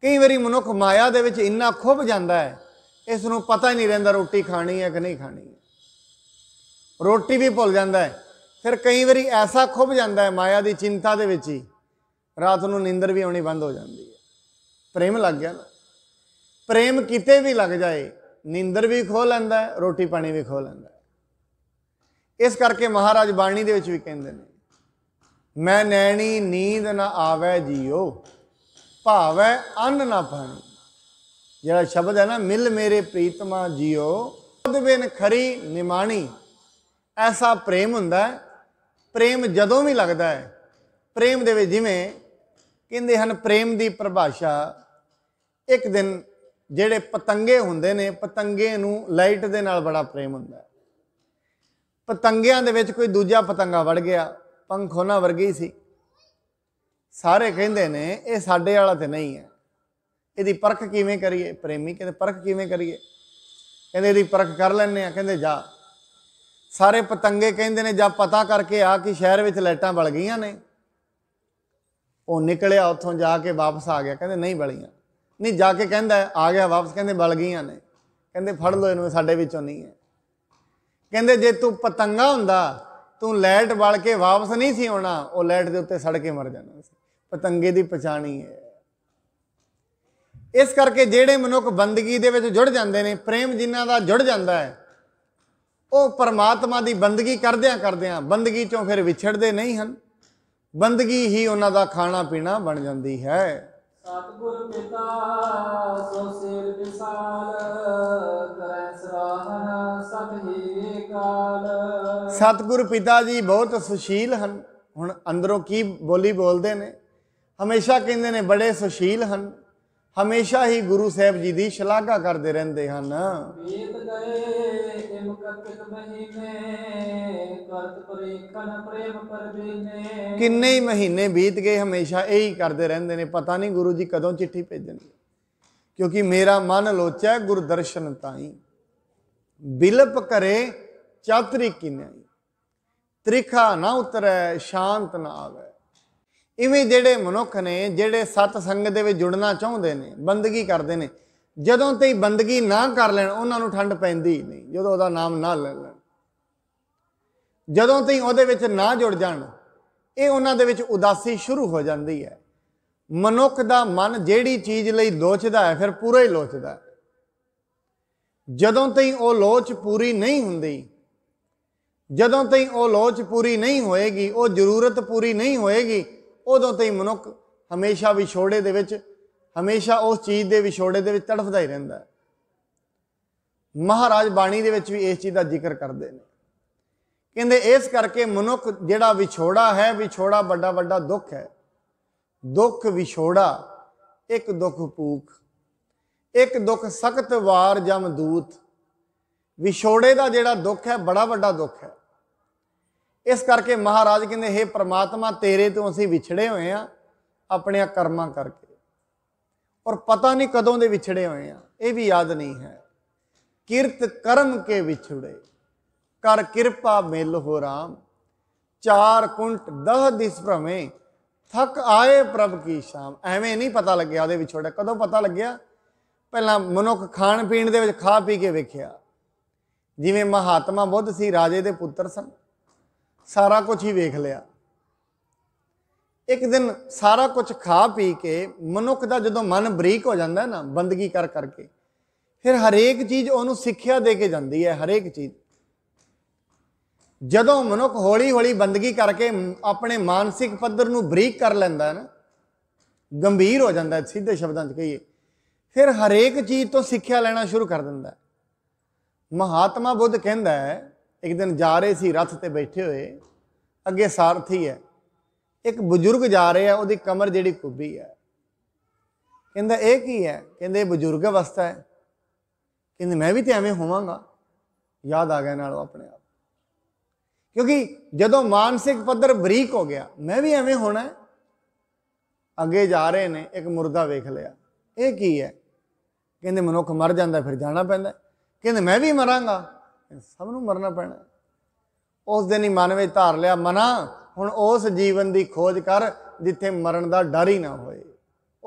ਕਈ ਵਾਰੀ ਮਨੁੱਖ ਮਾਇਆ ਦੇ ਵਿੱਚ ਇੰਨਾ ਖੁੱਭ ਜਾਂਦਾ ਹੈ ਇਸ ਨੂੰ ਪਤਾ ਹੀ ਨਹੀਂ ਰਹਿੰਦਾ ਰੋਟੀ ਖਾਣੀ ਹੈ ਕਿ ਨਹੀਂ ਖਾਣੀ ਰੋਟੀ ਵੀ ਭੁੱਲ ਜਾਂਦਾ ਹੈ ਫਿਰ ਕਈ ਵਾਰੀ ਐਸਾ ਖੁੱਭ ਜਾਂਦਾ ਹੈ ਮਾਇਆ ਦੀ ਚਿੰਤਾ ਦੇ ਵਿੱਚ ਹੀ ਰਾਤ ਨੂੰ ਨੀਂਦਰ ਵੀ ਆਉਣੀ ਬੰਦ ਹੋ ਜਾਂਦੀ ਹੈ ਪ੍ਰੇਮ ਲੱਗ ਗਿਆ ਨਾ ਪ੍ਰੇਮ ਕਿਤੇ ਵੀ ਲੱਗ ਜਾਏ ਨੀਂਦਰ ਵੀ ਖੋ ਲੈਂਦਾ ਰੋਟੀ ਪਾਣੀ ਵੀ ਖੋ ਲੈਂਦਾ ਇਸ ਕਰਕੇ ਮਹਾਰਾਜ ਬਾਣੀ ਦੇ ਵਿੱਚ ਵੀ ਕਹਿੰਦੇ ਨੇ ਮੈਂ ਨੈਣੀ ਨੀਂਦ ਨਾ ਆਵੇ ਜੀਓ ਭਾਵੇਂ ਅੰਨ ਨਾ ਪਾਣੀ ਜਿਹੜਾ ਸ਼ਬਦ ਹੈ ਨਾ ਮਿਲ ਮੇਰੇ ਪ੍ਰੀਤਮਾ ਜੀਓ ਉਹਦੇ ਬਿਨ ਖਰੀ ਨਿਮਾਣੀ ਐਸਾ ਪ੍ਰੇਮ ਹੁੰਦਾ ਪ੍ਰੇਮ ਜਦੋਂ ਵੀ ਲੱਗਦਾ ਹੈ ਪ੍ਰੇਮ ਦੇ ਵਿੱਚ ਜਿਵੇਂ ਕਹਿੰਦੇ ਹਨ ਪ੍ਰੇਮ ਦੀ ਪਰਿਭਾਸ਼ਾ ਇੱਕ ਦਿਨ ਜਿਹੜੇ ਪਤੰਗੇ ਹੁੰਦੇ ਨੇ ਪਤੰਗੇ ਨੂੰ ਲਾਈਟ ਦੇ ਨਾਲ ਬੜਾ ਪ੍ਰੇਮ ਹੁੰਦਾ ਪਤੰਗਿਆਂ ਦੇ ਵਿੱਚ ਕੋਈ ਦੂਜਾ ਪਤੰਗਾ ਵੜ ਗਿਆ ਪੰਖੋਨਾ ਵਰਗੀ ਸੀ ਸਾਰੇ ਕਹਿੰਦੇ ਨੇ ਇਹ ਸਾਡੇ ਵਾਲਾ ਤੇ ਨਹੀਂ ਹੈ ਇਹਦੀ ਪਰਖ ਕਿਵੇਂ ਕਰੀਏ ਪ੍ਰੇਮੀ ਕਹਿੰਦੇ ਪਰਖ ਕਿਵੇਂ ਕਰੀਏ ਕਹਿੰਦੇ ਇਹਦੀ ਪਰਖ ਕਰ ਲੈਣੇ ਆ ਕਹਿੰਦੇ ਜਾ ਸਾਰੇ ਪਤੰਗੇ ਕਹਿੰਦੇ ਨੇ ਜਾ ਪਤਾ ਕਰਕੇ ਆ ਕਿ ਸ਼ਹਿਰ ਵਿੱਚ ਲਾਈਟਾਂ ਬਲ ਗਈਆਂ ਨੇ ਉਹ ਨਿਕਲਿਆ ਉੱਥੋਂ ਜਾ ਕੇ ਵਾਪਸ ਆ ਗਿਆ ਕਹਿੰਦੇ ਨਹੀਂ ਬਲੀਆਂ ਨਹੀਂ ਜਾ ਕੇ ਕਹਿੰਦਾ ਆ ਗਿਆ ਵਾਪਸ ਕਹਿੰਦੇ ਬਲ ਗਈਆਂ ਨੇ ਕਹਿੰਦੇ ਫੜ ਲੋ ਇਹਨੂੰ ਸਾਡੇ ਵਿੱਚੋਂ ਨਹੀਂ ਹੈ ਕਹਿੰਦੇ ਜੇ ਤੂੰ ਪਤੰਗਾ ਹੁੰਦਾ ਤੂੰ ਲੈਟ ਵੱਲ ਕੇ ਵਾਪਸ ਨਹੀਂ ਸੀ ਆਉਣਾ ਉਹ ਲੈਟ ਦੇ ਉੱਤੇ ਸੜ ਕੇ ਮਰ ਜਾਣਾ ਸੀ ਪਤੰਗੇ ਦੀ ਪਛਾਣੀ ਹੈ ਇਸ ਕਰਕੇ ਜਿਹੜੇ ਮਨੁੱਖ ਬੰਦਗੀ ਦੇ ਵਿੱਚ ਜੁੜ ਜਾਂਦੇ ਨੇ ਪ੍ਰੇਮ ਜਿਨ੍ਹਾਂ ਦਾ ਜੁੜ ਜਾਂਦਾ ਹੈ ਉਹ ਪਰਮਾਤਮਾ ਦੀ ਬੰਦਗੀ ਕਰਦਿਆਂ ਕਰਦਿਆਂ ਬੰਦਗੀ ਚੋਂ ਫਿਰ ਵਿਛੜਦੇ ਨਹੀਂ ਹਨ ਬੰਦਗੀ ਹੀ ਉਹਨਾਂ ਦਾ ਖਾਣਾ ਪੀਣਾ ਬਣ ਜਾਂਦੀ ਹੈ ਸਤਿਗੁਰ ਪਿਤਾ ਸੋ ਸਿਰ ਵਿਸਾਲ ਕਰੈ ਸਰਾਹਨ ਸਭੀ ਕਾਲ ਸਤਿਗੁਰ ਪਿਤਾ ਜੀ ਬਹੁਤ ਸੁਸ਼ੀਲ ਹਨ ਹੁਣ ਅੰਦਰੋਂ ਕੀ ਬੋਲੀ ਬੋਲਦੇ ਨੇ ਹਮੇਸ਼ਾ ਕਹਿੰਦੇ ਨੇ ਬੜੇ ਸੁਸ਼ੀਲ ਹਨ ਹਮੇਸ਼ਾ ਹੀ ਗੁਰੂ ਸਾਹਿਬ ਜੀ ਦੀ ਸ਼ਲਾਘਾ ਕਰਦੇ ਰਹਿੰਦੇ ਹਨ ਬੀਤ ਗਏ ਇਮ ਕਤਕ ਮਹੀਨੇ ਕਰਤ ਪ੍ਰੇਖਣ ਪ੍ਰੇਮ ਪਰਬੀਨੇ ਕਿੰਨੇ ਹੀ ਮਹੀਨੇ ਬੀਤ ਗਏ ਹਮੇਸ਼ਾ ਇਹੀ ਕਰਦੇ ਰਹਿੰਦੇ ਨੇ ਪਤਾ ਨਹੀਂ ਗੁਰੂ ਜੀ ਕਦੋਂ ਚਿੱਠੀ ਭੇਜਣਗੇ ਕਿਉਂਕਿ ਮੇਰਾ ਮਨ ਲੋਚੈ ਗੁਰਦਰਸ਼ਨ ਤਾਈ ਬਿਲਪ ਕਰੇ ਚਾਤਰੀ ਕਿਨੈ ਤ੍ਰਿਖਾ ਨਾ ਉਤਰੈ ਸ਼ਾਂਤ ਨਾ ਆਵੇ ਇਵੇਂ ਜਿਹੜੇ ਮਨੁੱਖ ਨੇ ਜਿਹੜੇ ਸਤ ਸੰਗ ਦੇ ਵਿੱਚ ਜੁੜਨਾ ਚਾਹੁੰਦੇ ਨੇ ਬੰਦਗੀ ਕਰਦੇ ਨੇ ਜਦੋਂ ਤੇ ਬੰਦਗੀ ਨਾ ਕਰ ਲੈਣ ਉਹਨਾਂ ਨੂੰ ਠੰਡ ਪੈਂਦੀ ਨਹੀਂ ਜਦੋਂ ਉਹਦਾ ਨਾਮ ਨਾ ਲੈ ਲੈਣ ਜਦੋਂ ਤੇ ਉਹਦੇ ਵਿੱਚ ਨਾ ਜੁੜ ਜਾਣ ਇਹ ਉਹਨਾਂ ਦੇ ਵਿੱਚ ਉਦਾਸੀ ਸ਼ੁਰੂ ਹੋ ਜਾਂਦੀ ਹੈ ਮਨੁੱਖ ਦਾ ਮਨ ਜਿਹੜੀ ਚੀਜ਼ ਲਈ ਲੋਚਦਾ ਹੈ ਫਿਰ ਪੂਰਾ ਹੀ ਲੋਚਦਾ ਜਦੋਂ ਤੇ ਉਹ ਲੋਚ ਪੂਰੀ ਨਹੀਂ ਹੁੰਦੀ ਜਦੋਂ ਤੇ ਉਹ ਲੋਚ ਪੂਰੀ ਨਹੀਂ ਹੋਏਗੀ ਉਹ ਜ਼ਰੂਰਤ ਪੂਰੀ ਨਹੀਂ ਹੋਏਗੀ ਉਦੋਂ ਤਾਈਂ ਮਨੁੱਖ ਹਮੇਸ਼ਾ ਵਿਛੋੜੇ ਦੇ ਵਿੱਚ ਹਮੇਸ਼ਾ ਉਸ ਚੀਜ਼ ਦੇ ਵਿਛੋੜੇ ਦੇ ਵਿੱਚ ਤੜਫਦਾ ਹੀ ਰਹਿੰਦਾ ਹੈ ਮਹਾਰਾਜ ਬਾਣੀ ਦੇ ਵਿੱਚ ਵੀ ਇਸ ਚੀਜ਼ ਦਾ ਜ਼ਿਕਰ ਕਰਦੇ ਨੇ ਕਹਿੰਦੇ ਇਸ ਕਰਕੇ ਮਨੁੱਖ ਜਿਹੜਾ ਵਿਛੋੜਾ ਹੈ ਵਿਛੋੜਾ ਵੱਡਾ ਵੱਡਾ ਦੁੱਖ ਹੈ ਦੁੱਖ ਵਿਛੋੜਾ ਇੱਕ ਦੁੱਖ ਭੂਖ ਇੱਕ ਦੁੱਖ ਸਖਤ ਵਾਰ ਜਮਦੂਤ ਵਿਛੋੜੇ ਦਾ ਜਿਹੜਾ ਦੁੱਖ ਹੈ ਬੜਾ ਵੱਡਾ ਦੁੱਖ ਹੈ ਇਸ ਕਰਕੇ ਮਹਾਰਾਜ ਕਹਿੰਦੇ हे ਪ੍ਰਮਾਤਮਾ ਤੇਰੇ ਤੋਂ ਅਸੀਂ ਵਿਛੜੇ ਹੋਏ ਆ ਆਪਣੇ ਕਰਮਾਂ ਕਰਕੇ ਔਰ ਪਤਾ ਨਹੀਂ ਕਦੋਂ ਦੇ ਵਿਛੜੇ ਹੋਏ ਆ ਇਹ ਵੀ ਯਾਦ ਨਹੀਂ ਹੈ ਕਿਰਤ ਕਰਮ ਕੇ ਵਿਛੜੇ ਕਰ ਕਿਰਪਾ ਮਿਲ ਹੋ ਰਾਮ ਚਾਰ ਕੁੰਟ 10 ਦਿਸ ਭ੍ਰਮੇ ਥਕ ਆਏ ਪ੍ਰਭ ਕੀ ਸ਼ਾਮ ਐਵੇਂ ਨਹੀਂ ਪਤਾ ਲੱਗਿਆ ਉਹਦੇ ਵਿਛੋੜਾ ਕਦੋਂ ਪਤਾ ਲੱਗਿਆ ਪਹਿਲਾਂ ਮਨੁੱਖ ਖਾਣ ਪੀਣ ਦੇ ਵਿੱਚ ਖਾ ਪੀ ਕੇ ਵੇਖਿਆ ਜਿਵੇਂ ਮਹਾਤਮਾ ਬੁੱਧ ਸੀ ਰਾਜੇ ਦੇ ਪੁੱਤਰ ਸਨ ਸਾਰਾ ਕੁਝ ਹੀ ਵੇਖ ਲਿਆ ਇੱਕ ਦਿਨ ਸਾਰਾ ਕੁਝ ਖਾ ਪੀ ਕੇ ਮਨੁੱਖ ਦਾ ਜਦੋਂ ਮਨ ਬਰੀਕ ਹੋ ਜਾਂਦਾ ਨਾ ਬੰਦਗੀ ਕਰ ਕਰਕੇ ਫਿਰ ਹਰੇਕ ਚੀਜ਼ ਉਹਨੂੰ ਸਿੱਖਿਆ ਦੇ ਕੇ ਜਾਂਦੀ ਹੈ ਹਰੇਕ ਚੀਜ਼ ਜਦੋਂ ਮਨੁੱਖ ਹੌਲੀ-ਹੌਲੀ ਬੰਦਗੀ ਕਰਕੇ ਆਪਣੇ ਮਾਨਸਿਕ ਪੱਧਰ ਨੂੰ ਬਰੀਕ ਕਰ ਲੈਂਦਾ ਹੈ ਨਾ ਗੰਭੀਰ ਹੋ ਜਾਂਦਾ ਹੈ ਸਿੱਧੇ ਸ਼ਬਦਾਂ 'ਚ ਕਹੀਏ ਫਿਰ ਹਰੇਕ ਚੀਜ਼ ਤੋਂ ਸਿੱਖਿਆ ਲੈਣਾ ਸ਼ੁਰੂ ਕਰ ਦਿੰਦਾ ਹੈ ਮਹਾਤਮਾ ਬੁੱਧ ਕਹਿੰਦਾ ਹੈ ਇੱਕ ਦਿਨ ਜਾ ਰਹੇ ਸੀ ਰਥ ਤੇ ਬੈਠੇ ਹੋਏ ਅੱਗੇ ਸਾਰਥੀ ਹੈ ਇੱਕ ਬਜ਼ੁਰਗ ਜਾ ਰਿਹਾ ਉਹਦੀ ਕਮਰ ਜਿਹੜੀ ਕੁੱਬੀ ਹੈ ਕਹਿੰਦਾ ਇਹ ਕੀ ਹੈ ਕਹਿੰਦੇ ਬਜ਼ੁਰਗ ਅਵਸਥਾ ਹੈ ਕਹਿੰਦੇ ਮੈਂ ਵੀ ਤੇ ਐਵੇਂ ਹੋਵਾਂਗਾ ਯਾਦ ਆ ਗਿਆ ਨਾਲ ਆਪਣੇ ਆਪ ਕਿਉਂਕਿ ਜਦੋਂ ਮਾਨਸਿਕ ਪੱਧਰ ਬਰੀਕ ਹੋ ਗਿਆ ਮੈਂ ਵੀ ਐਵੇਂ ਹੋਣਾ ਅੱਗੇ ਜਾ ਰਹੇ ਨੇ ਇੱਕ ਮੁਰਦਾ ਵੇਖ ਲਿਆ ਇਹ ਕੀ ਹੈ ਕਹਿੰਦੇ ਮਨੁੱਖ ਮਰ ਜਾਂਦਾ ਫਿਰ ਜਾਣਾ ਪੈਂਦਾ ਕਹਿੰਦੇ ਮੈਂ ਵੀ ਮਰਾਂਗਾ ਸਭ ਨੂੰ ਮਰਨਾ ਪੈਣਾ ਉਸ ਦਿਨ ਹੀ ਮਨ ਵਿੱਚ ਧਾਰ ਲਿਆ ਮਨਾ ਹੁਣ ਉਸ ਜੀਵਨ ਦੀ ਖੋਜ ਕਰ ਜਿੱਥੇ ਮਰਨ ਦਾ ਡਰ ਹੀ ਨਾ ਹੋਏ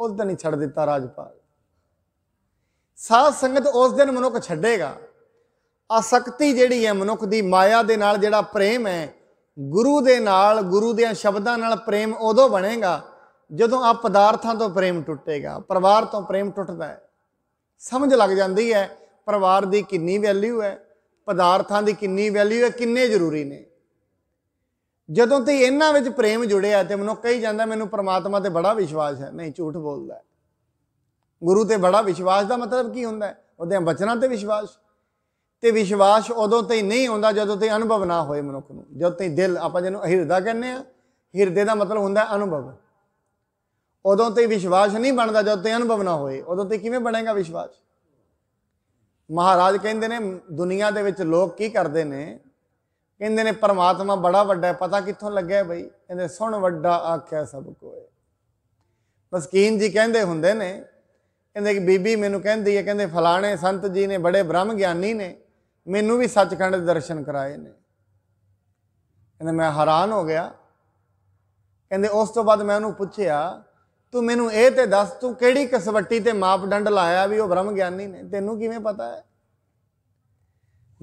ਉਸ ਦਿਨ ਹੀ ਛੱਡ ਦਿੱਤਾ ਰਾਜਪਾਲ ਸਾਧ ਸੰਗਤ ਉਸ ਦਿਨ ਮਨੁੱਖ ਛੱਡੇਗਾ ਅਸਕਤੀ ਜਿਹੜੀ ਹੈ ਮਨੁੱਖ ਦੀ ਮਾਇਆ ਦੇ ਨਾਲ ਜਿਹੜਾ ਪ੍ਰੇਮ ਹੈ ਗੁਰੂ ਦੇ ਨਾਲ ਗੁਰੂ ਦੇ ਸ਼ਬਦਾਂ ਨਾਲ ਪ੍ਰੇਮ ਉਦੋਂ ਬਣੇਗਾ ਜਦੋਂ ਆ ਪਦਾਰਥਾਂ ਤੋਂ ਪ੍ਰੇਮ ਟੁੱਟੇਗਾ ਪਰਿਵਾਰ ਤੋਂ ਪ੍ਰੇਮ ਟੁੱਟਦਾ ਹੈ ਸਮਝ ਲੱਗ ਜਾਂਦੀ ਹੈ ਪਰਿਵਾਰ ਦੀ ਕਿੰਨੀ ਵੈਲਿਊ ਹੈ ਪਦਾਰਥਾਂ ਦੀ ਕਿੰਨੀ ਵੈਲਿਊ ਹੈ ਕਿੰਨੇ ਜ਼ਰੂਰੀ ਨੇ ਜਦੋਂ ਤੇ ਇਹਨਾਂ ਵਿੱਚ ਪ੍ਰੇਮ ਜੁੜਿਆ ਤੇ ਮਨੁੱਖ ਕਹੀ ਜਾਂਦਾ ਮੈਨੂੰ ਪ੍ਰਮਾਤਮਾ ਤੇ ਬੜਾ ਵਿਸ਼ਵਾਸ ਹੈ ਨਹੀਂ ਝੂਠ ਬੋਲਦਾ ਗੁਰੂ ਤੇ ਬੜਾ ਵਿਸ਼ਵਾਸ ਦਾ ਮਤਲਬ ਕੀ ਹੁੰਦਾ ਹੈ ਉਹਦੇ ਬਚਨਾਂ ਤੇ ਵਿਸ਼ਵਾਸ ਤੇ ਵਿਸ਼ਵਾਸ ਉਦੋਂ ਤੇ ਨਹੀਂ ਹੁੰਦਾ ਜਦੋਂ ਤੇ ਅਨੁਭਵ ਨਾ ਹੋਏ ਮਨੁੱਖ ਨੂੰ ਜਦੋਂ ਤੇ ਦਿਲ ਆਪਾਂ ਜਿਹਨੂੰ ਹਿਰਦਾ ਕਹਿੰਦੇ ਆ ਹਿਰਦੇ ਦਾ ਮਤਲਬ ਹੁੰਦਾ ਅਨੁਭਵ ਉਦੋਂ ਤੇ ਵਿਸ਼ਵਾਸ ਨਹੀਂ ਬਣਦਾ ਜਦੋਂ ਤੇ ਅਨੁਭਵ ਨਾ ਹੋਏ ਉਦੋਂ ਤੇ ਕਿਵੇਂ ਬਣੇਗਾ ਵਿਸ਼ਵਾਸ ਮਹਾਰਾਜ ਕਹਿੰਦੇ ਨੇ ਦੁਨੀਆ ਦੇ ਵਿੱਚ ਲੋਕ ਕੀ ਕਰਦੇ ਨੇ ਕਹਿੰਦੇ ਨੇ ਪਰਮਾਤਮਾ ਬੜਾ ਵੱਡਾ ਹੈ ਪਤਾ ਕਿੱਥੋਂ ਲੱਗਿਆ ਬਈ ਕਹਿੰਦੇ ਸੁਣ ਵੱਡਾ ਆਖਿਆ ਸਭ ਕੋਏ ਮਸਕੀਨ ਜੀ ਕਹਿੰਦੇ ਹੁੰਦੇ ਨੇ ਕਹਿੰਦੇ ਕਿ ਬੀਬੀ ਮੈਨੂੰ ਕਹਿੰਦੀ ਹੈ ਕਹਿੰਦੇ ਫਲਾਣੇ ਸੰਤ ਜੀ ਨੇ ਬੜੇ ਬ੍ਰਹਮ ਗਿਆਨੀ ਨੇ ਮੈਨੂੰ ਵੀ ਸੱਚਖੰਡ ਦੇ ਦਰਸ਼ਨ ਕਰਾਏ ਨੇ ਕਹਿੰਦੇ ਮੈਂ ਹੈਰਾਨ ਹੋ ਗਿਆ ਕਹਿੰਦੇ ਉਸ ਤੋਂ ਬਾਅਦ ਮੈਂ ਉਹਨੂੰ ਪੁੱਛਿਆ ਤੂੰ ਮੈਨੂੰ ਇਹ ਤੇ ਦੱਸ ਤੂੰ ਕਿਹੜੀ ਕਸਵੱਟੀ ਤੇ ਮਾਪਦੰਡ ਲਾਇਆ ਵੀ ਉਹ ਬ੍ਰਹਮ ਗਿਆਨੀ ਨੇ ਤੈਨੂੰ ਕਿਵੇਂ ਪਤਾ ਹੈ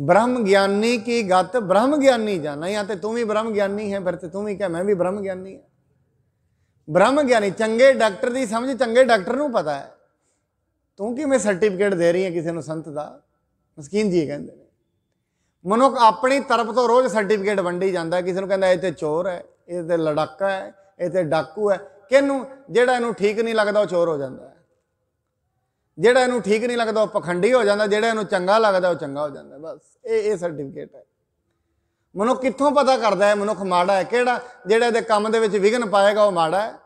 ਬ੍ਰਹਮ ਗਿਆਨੀ ਕੀ ਗੱਤ ਬ੍ਰਹਮ ਗਿਆਨੀ ਜਾਣਾ ਜਾਂ ਤੇ ਤੂੰ ਵੀ ਬ੍ਰਹਮ ਗਿਆਨੀ ਹੈ ਫਿਰ ਤੇ ਤੂੰ ਵੀ ਕਹ ਮੈਂ ਵੀ ਬ੍ਰਹਮ ਗਿਆਨੀ ਹਾਂ ਬ੍ਰਹਮ ਗਿਆਨੀ ਚੰਗੇ ਡਾਕਟਰ ਦੀ ਸਮਝ ਚੰਗੇ ਡਾਕਟਰ ਨੂੰ ਪਤਾ ਹੈ ਤੂੰ ਕਿਵੇਂ ਸਰਟੀਫਿਕੇਟ ਦੇ ਰਹੀ ਹੈ ਕਿਸੇ ਨੂੰ ਸੰਤ ਦਾ ਮਸਕੀਨ ਜੀ ਕਹਿੰਦੇ ਨੇ ਮਨੁੱਖ ਆਪਣੀ ਤਰਫ ਤੋਂ ਰੋਜ਼ ਸਰਟੀਫਿਕੇਟ ਵੰਡੀ ਜਾਂਦਾ ਕਿਸੇ ਨੂੰ ਕਹਿੰਦਾ ਇਹ ਤੇ ਚੋਰ ਹੈ ਇਹ ਤੇ ਲੜਾਕਾ ਹੈ ਇਹ ਤੇ ਡਾਕੂ ਹੈ ਕਿਨੂੰ ਜਿਹੜਾ ਇਹਨੂੰ ਠੀਕ ਨਹੀਂ ਲੱਗਦਾ ਉਹ ਚੋਰ ਹੋ ਜਾਂਦਾ ਹੈ ਜਿਹੜਾ ਇਹਨੂੰ ਠੀਕ ਨਹੀਂ ਲੱਗਦਾ ਉਹ ਪਖੰਡੀ ਹੋ ਜਾਂਦਾ ਜਿਹੜਾ ਇਹਨੂੰ ਚੰਗਾ ਲੱਗਦਾ ਉਹ ਚੰਗਾ ਹੋ ਜਾਂਦਾ ਬਸ ਇਹ ਇਹ ਸਰਟੀਫਿਕੇਟ ਹੈ ਮਨੁੱਖ ਕਿੱਥੋਂ ਪਤਾ ਕਰਦਾ ਹੈ ਮਨੁੱਖ ਮਾੜਾ ਹੈ ਕਿਹੜਾ ਜਿਹੜਾ ਇਹਦੇ ਕੰਮ ਦੇ ਵਿੱਚ ਵਿਗਨ ਪਾਏਗਾ ਉਹ ਮਾੜਾ ਹੈ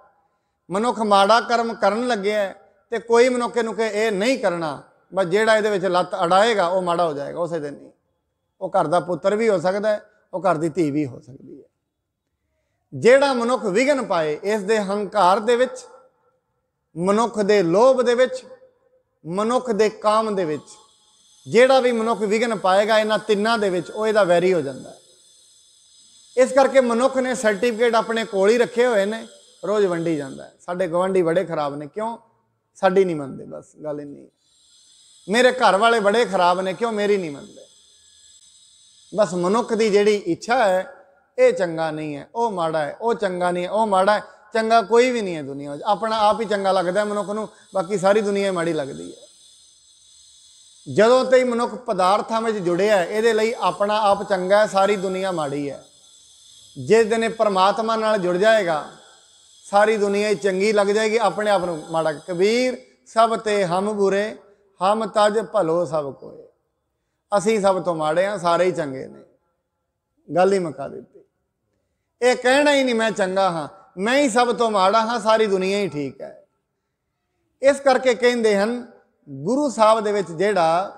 ਮਨੁੱਖ ਮਾੜਾ ਕਰਮ ਕਰਨ ਲੱਗਿਆ ਹੈ ਤੇ ਕੋਈ ਮਨੁੱਖ ਨੂੰ ਕਿ ਇਹ ਨਹੀਂ ਕਰਨਾ ਬਸ ਜਿਹੜਾ ਇਹਦੇ ਵਿੱਚ ਲੱਤ ਅੜਾਏਗਾ ਉਹ ਮਾੜਾ ਹੋ ਜਾਏਗਾ ਉਸੇ ਦਿਨ ਹੀ ਉਹ ਘਰ ਦਾ ਪੁੱਤਰ ਵੀ ਹੋ ਸਕਦਾ ਹੈ ਉਹ ਘਰ ਦੀ ਧੀ ਵੀ ਹੋ ਸਕਦੀ ਹੈ ਜਿਹੜਾ ਮਨੁੱਖ ਵਿਗਨ ਪਾਏ ਇਸ ਦੇ ਹੰਕਾਰ ਦੇ ਵਿੱਚ ਮਨੁੱਖ ਦੇ ਲੋਭ ਦੇ ਵਿੱਚ ਮਨੁੱਖ ਦੇ ਕਾਮ ਦੇ ਵਿੱਚ ਜਿਹੜਾ ਵੀ ਮਨੁੱਖ ਵਿਗਨ ਪਾਏਗਾ ਇਹਨਾਂ ਤਿੰਨਾਂ ਦੇ ਵਿੱਚ ਉਹ ਇਹਦਾ ਵੈਰੀ ਹੋ ਜਾਂਦਾ ਹੈ ਇਸ ਕਰਕੇ ਮਨੁੱਖ ਨੇ ਸਰਟੀਫਿਕੇਟ ਆਪਣੇ ਕੋਲ ਹੀ ਰੱਖੇ ਹੋਏ ਨੇ ਰੋਜ਼ ਵੰਡੀ ਜਾਂਦਾ ਸਾਡੇ ਗਵਾਂਢੀ ਬੜੇ ਖਰਾਬ ਨੇ ਕਿਉਂ ਸਾਡੀ ਨਹੀਂ ਮੰਨਦੇ ਬਸ ਗੱਲ ਇੰਨੀ ਮੇਰੇ ਘਰ ਵਾਲੇ ਬੜੇ ਖਰਾਬ ਨੇ ਕਿਉਂ ਮੇਰੀ ਨਹੀਂ ਮੰਨਦੇ ਬਸ ਮਨੁੱਖ ਦੀ ਜਿਹੜੀ ਇੱਛਾ ਹੈ ਇਹ ਚੰਗਾ ਨਹੀਂ ਹੈ ਉਹ ਮਾੜਾ ਹੈ ਉਹ ਚੰਗਾ ਨਹੀਂ ਹੈ ਉਹ ਮਾੜਾ ਹੈ ਚੰਗਾ ਕੋਈ ਵੀ ਨਹੀਂ ਹੈ ਦੁਨੀਆ ਵਿੱਚ ਆਪਣਾ ਆਪ ਹੀ ਚੰਗਾ ਲੱਗਦਾ ਹੈ ਮਨੁੱਖ ਨੂੰ ਬਾਕੀ ਸਾਰੀ ਦੁਨੀਆ ਮਾੜੀ ਲੱਗਦੀ ਹੈ ਜਦੋਂ ਤੱਕ ਮਨੁੱਖ ਪਦਾਰਥਾਂ ਵਿੱਚ ਜੁੜਿਆ ਹੈ ਇਹਦੇ ਲਈ ਆਪਣਾ ਆਪ ਚੰਗਾ ਹੈ ਸਾਰੀ ਦੁਨੀਆ ਮਾੜੀ ਹੈ ਜਿਸ ਦਿਨ ਇਹ ਪਰਮਾਤਮਾ ਨਾਲ ਜੁੜ ਜਾਏਗਾ ਸਾਰੀ ਦੁਨੀਆ ਹੀ ਚੰਗੀ ਲੱਗ ਜਾਏਗੀ ਆਪਣੇ ਆਪ ਨੂੰ ਮਾੜਾ ਕਬੀਰ ਸਭ ਤੇ ਹਮ ਬੁਰੇ ਹਮ ਤਜ ਭਲੋ ਸਭ ਕੋਏ ਅਸੀਂ ਸਭ ਤੋਂ ਮਾੜੇ ਆ ਸਾਰੇ ਹੀ ਚੰਗੇ ਨੇ ਗੱਲ ਹੀ ਮਕਾ ਦਿੱਤੀ ਇਹ ਕਹਿਣਾ ਹੀ ਨਹੀਂ ਮੈਂ ਚੰਗਾ ਹਾਂ ਮੈਂ ਹੀ ਸਭ ਤੋਂ ਮਾੜਾ ਹਾਂ ਸਾਰੀ ਦੁਨੀਆ ਹੀ ਠੀਕ ਹੈ ਇਸ ਕਰਕੇ ਕਹਿੰਦੇ ਹਨ ਗੁਰੂ ਸਾਹਿਬ ਦੇ ਵਿੱਚ ਜਿਹੜਾ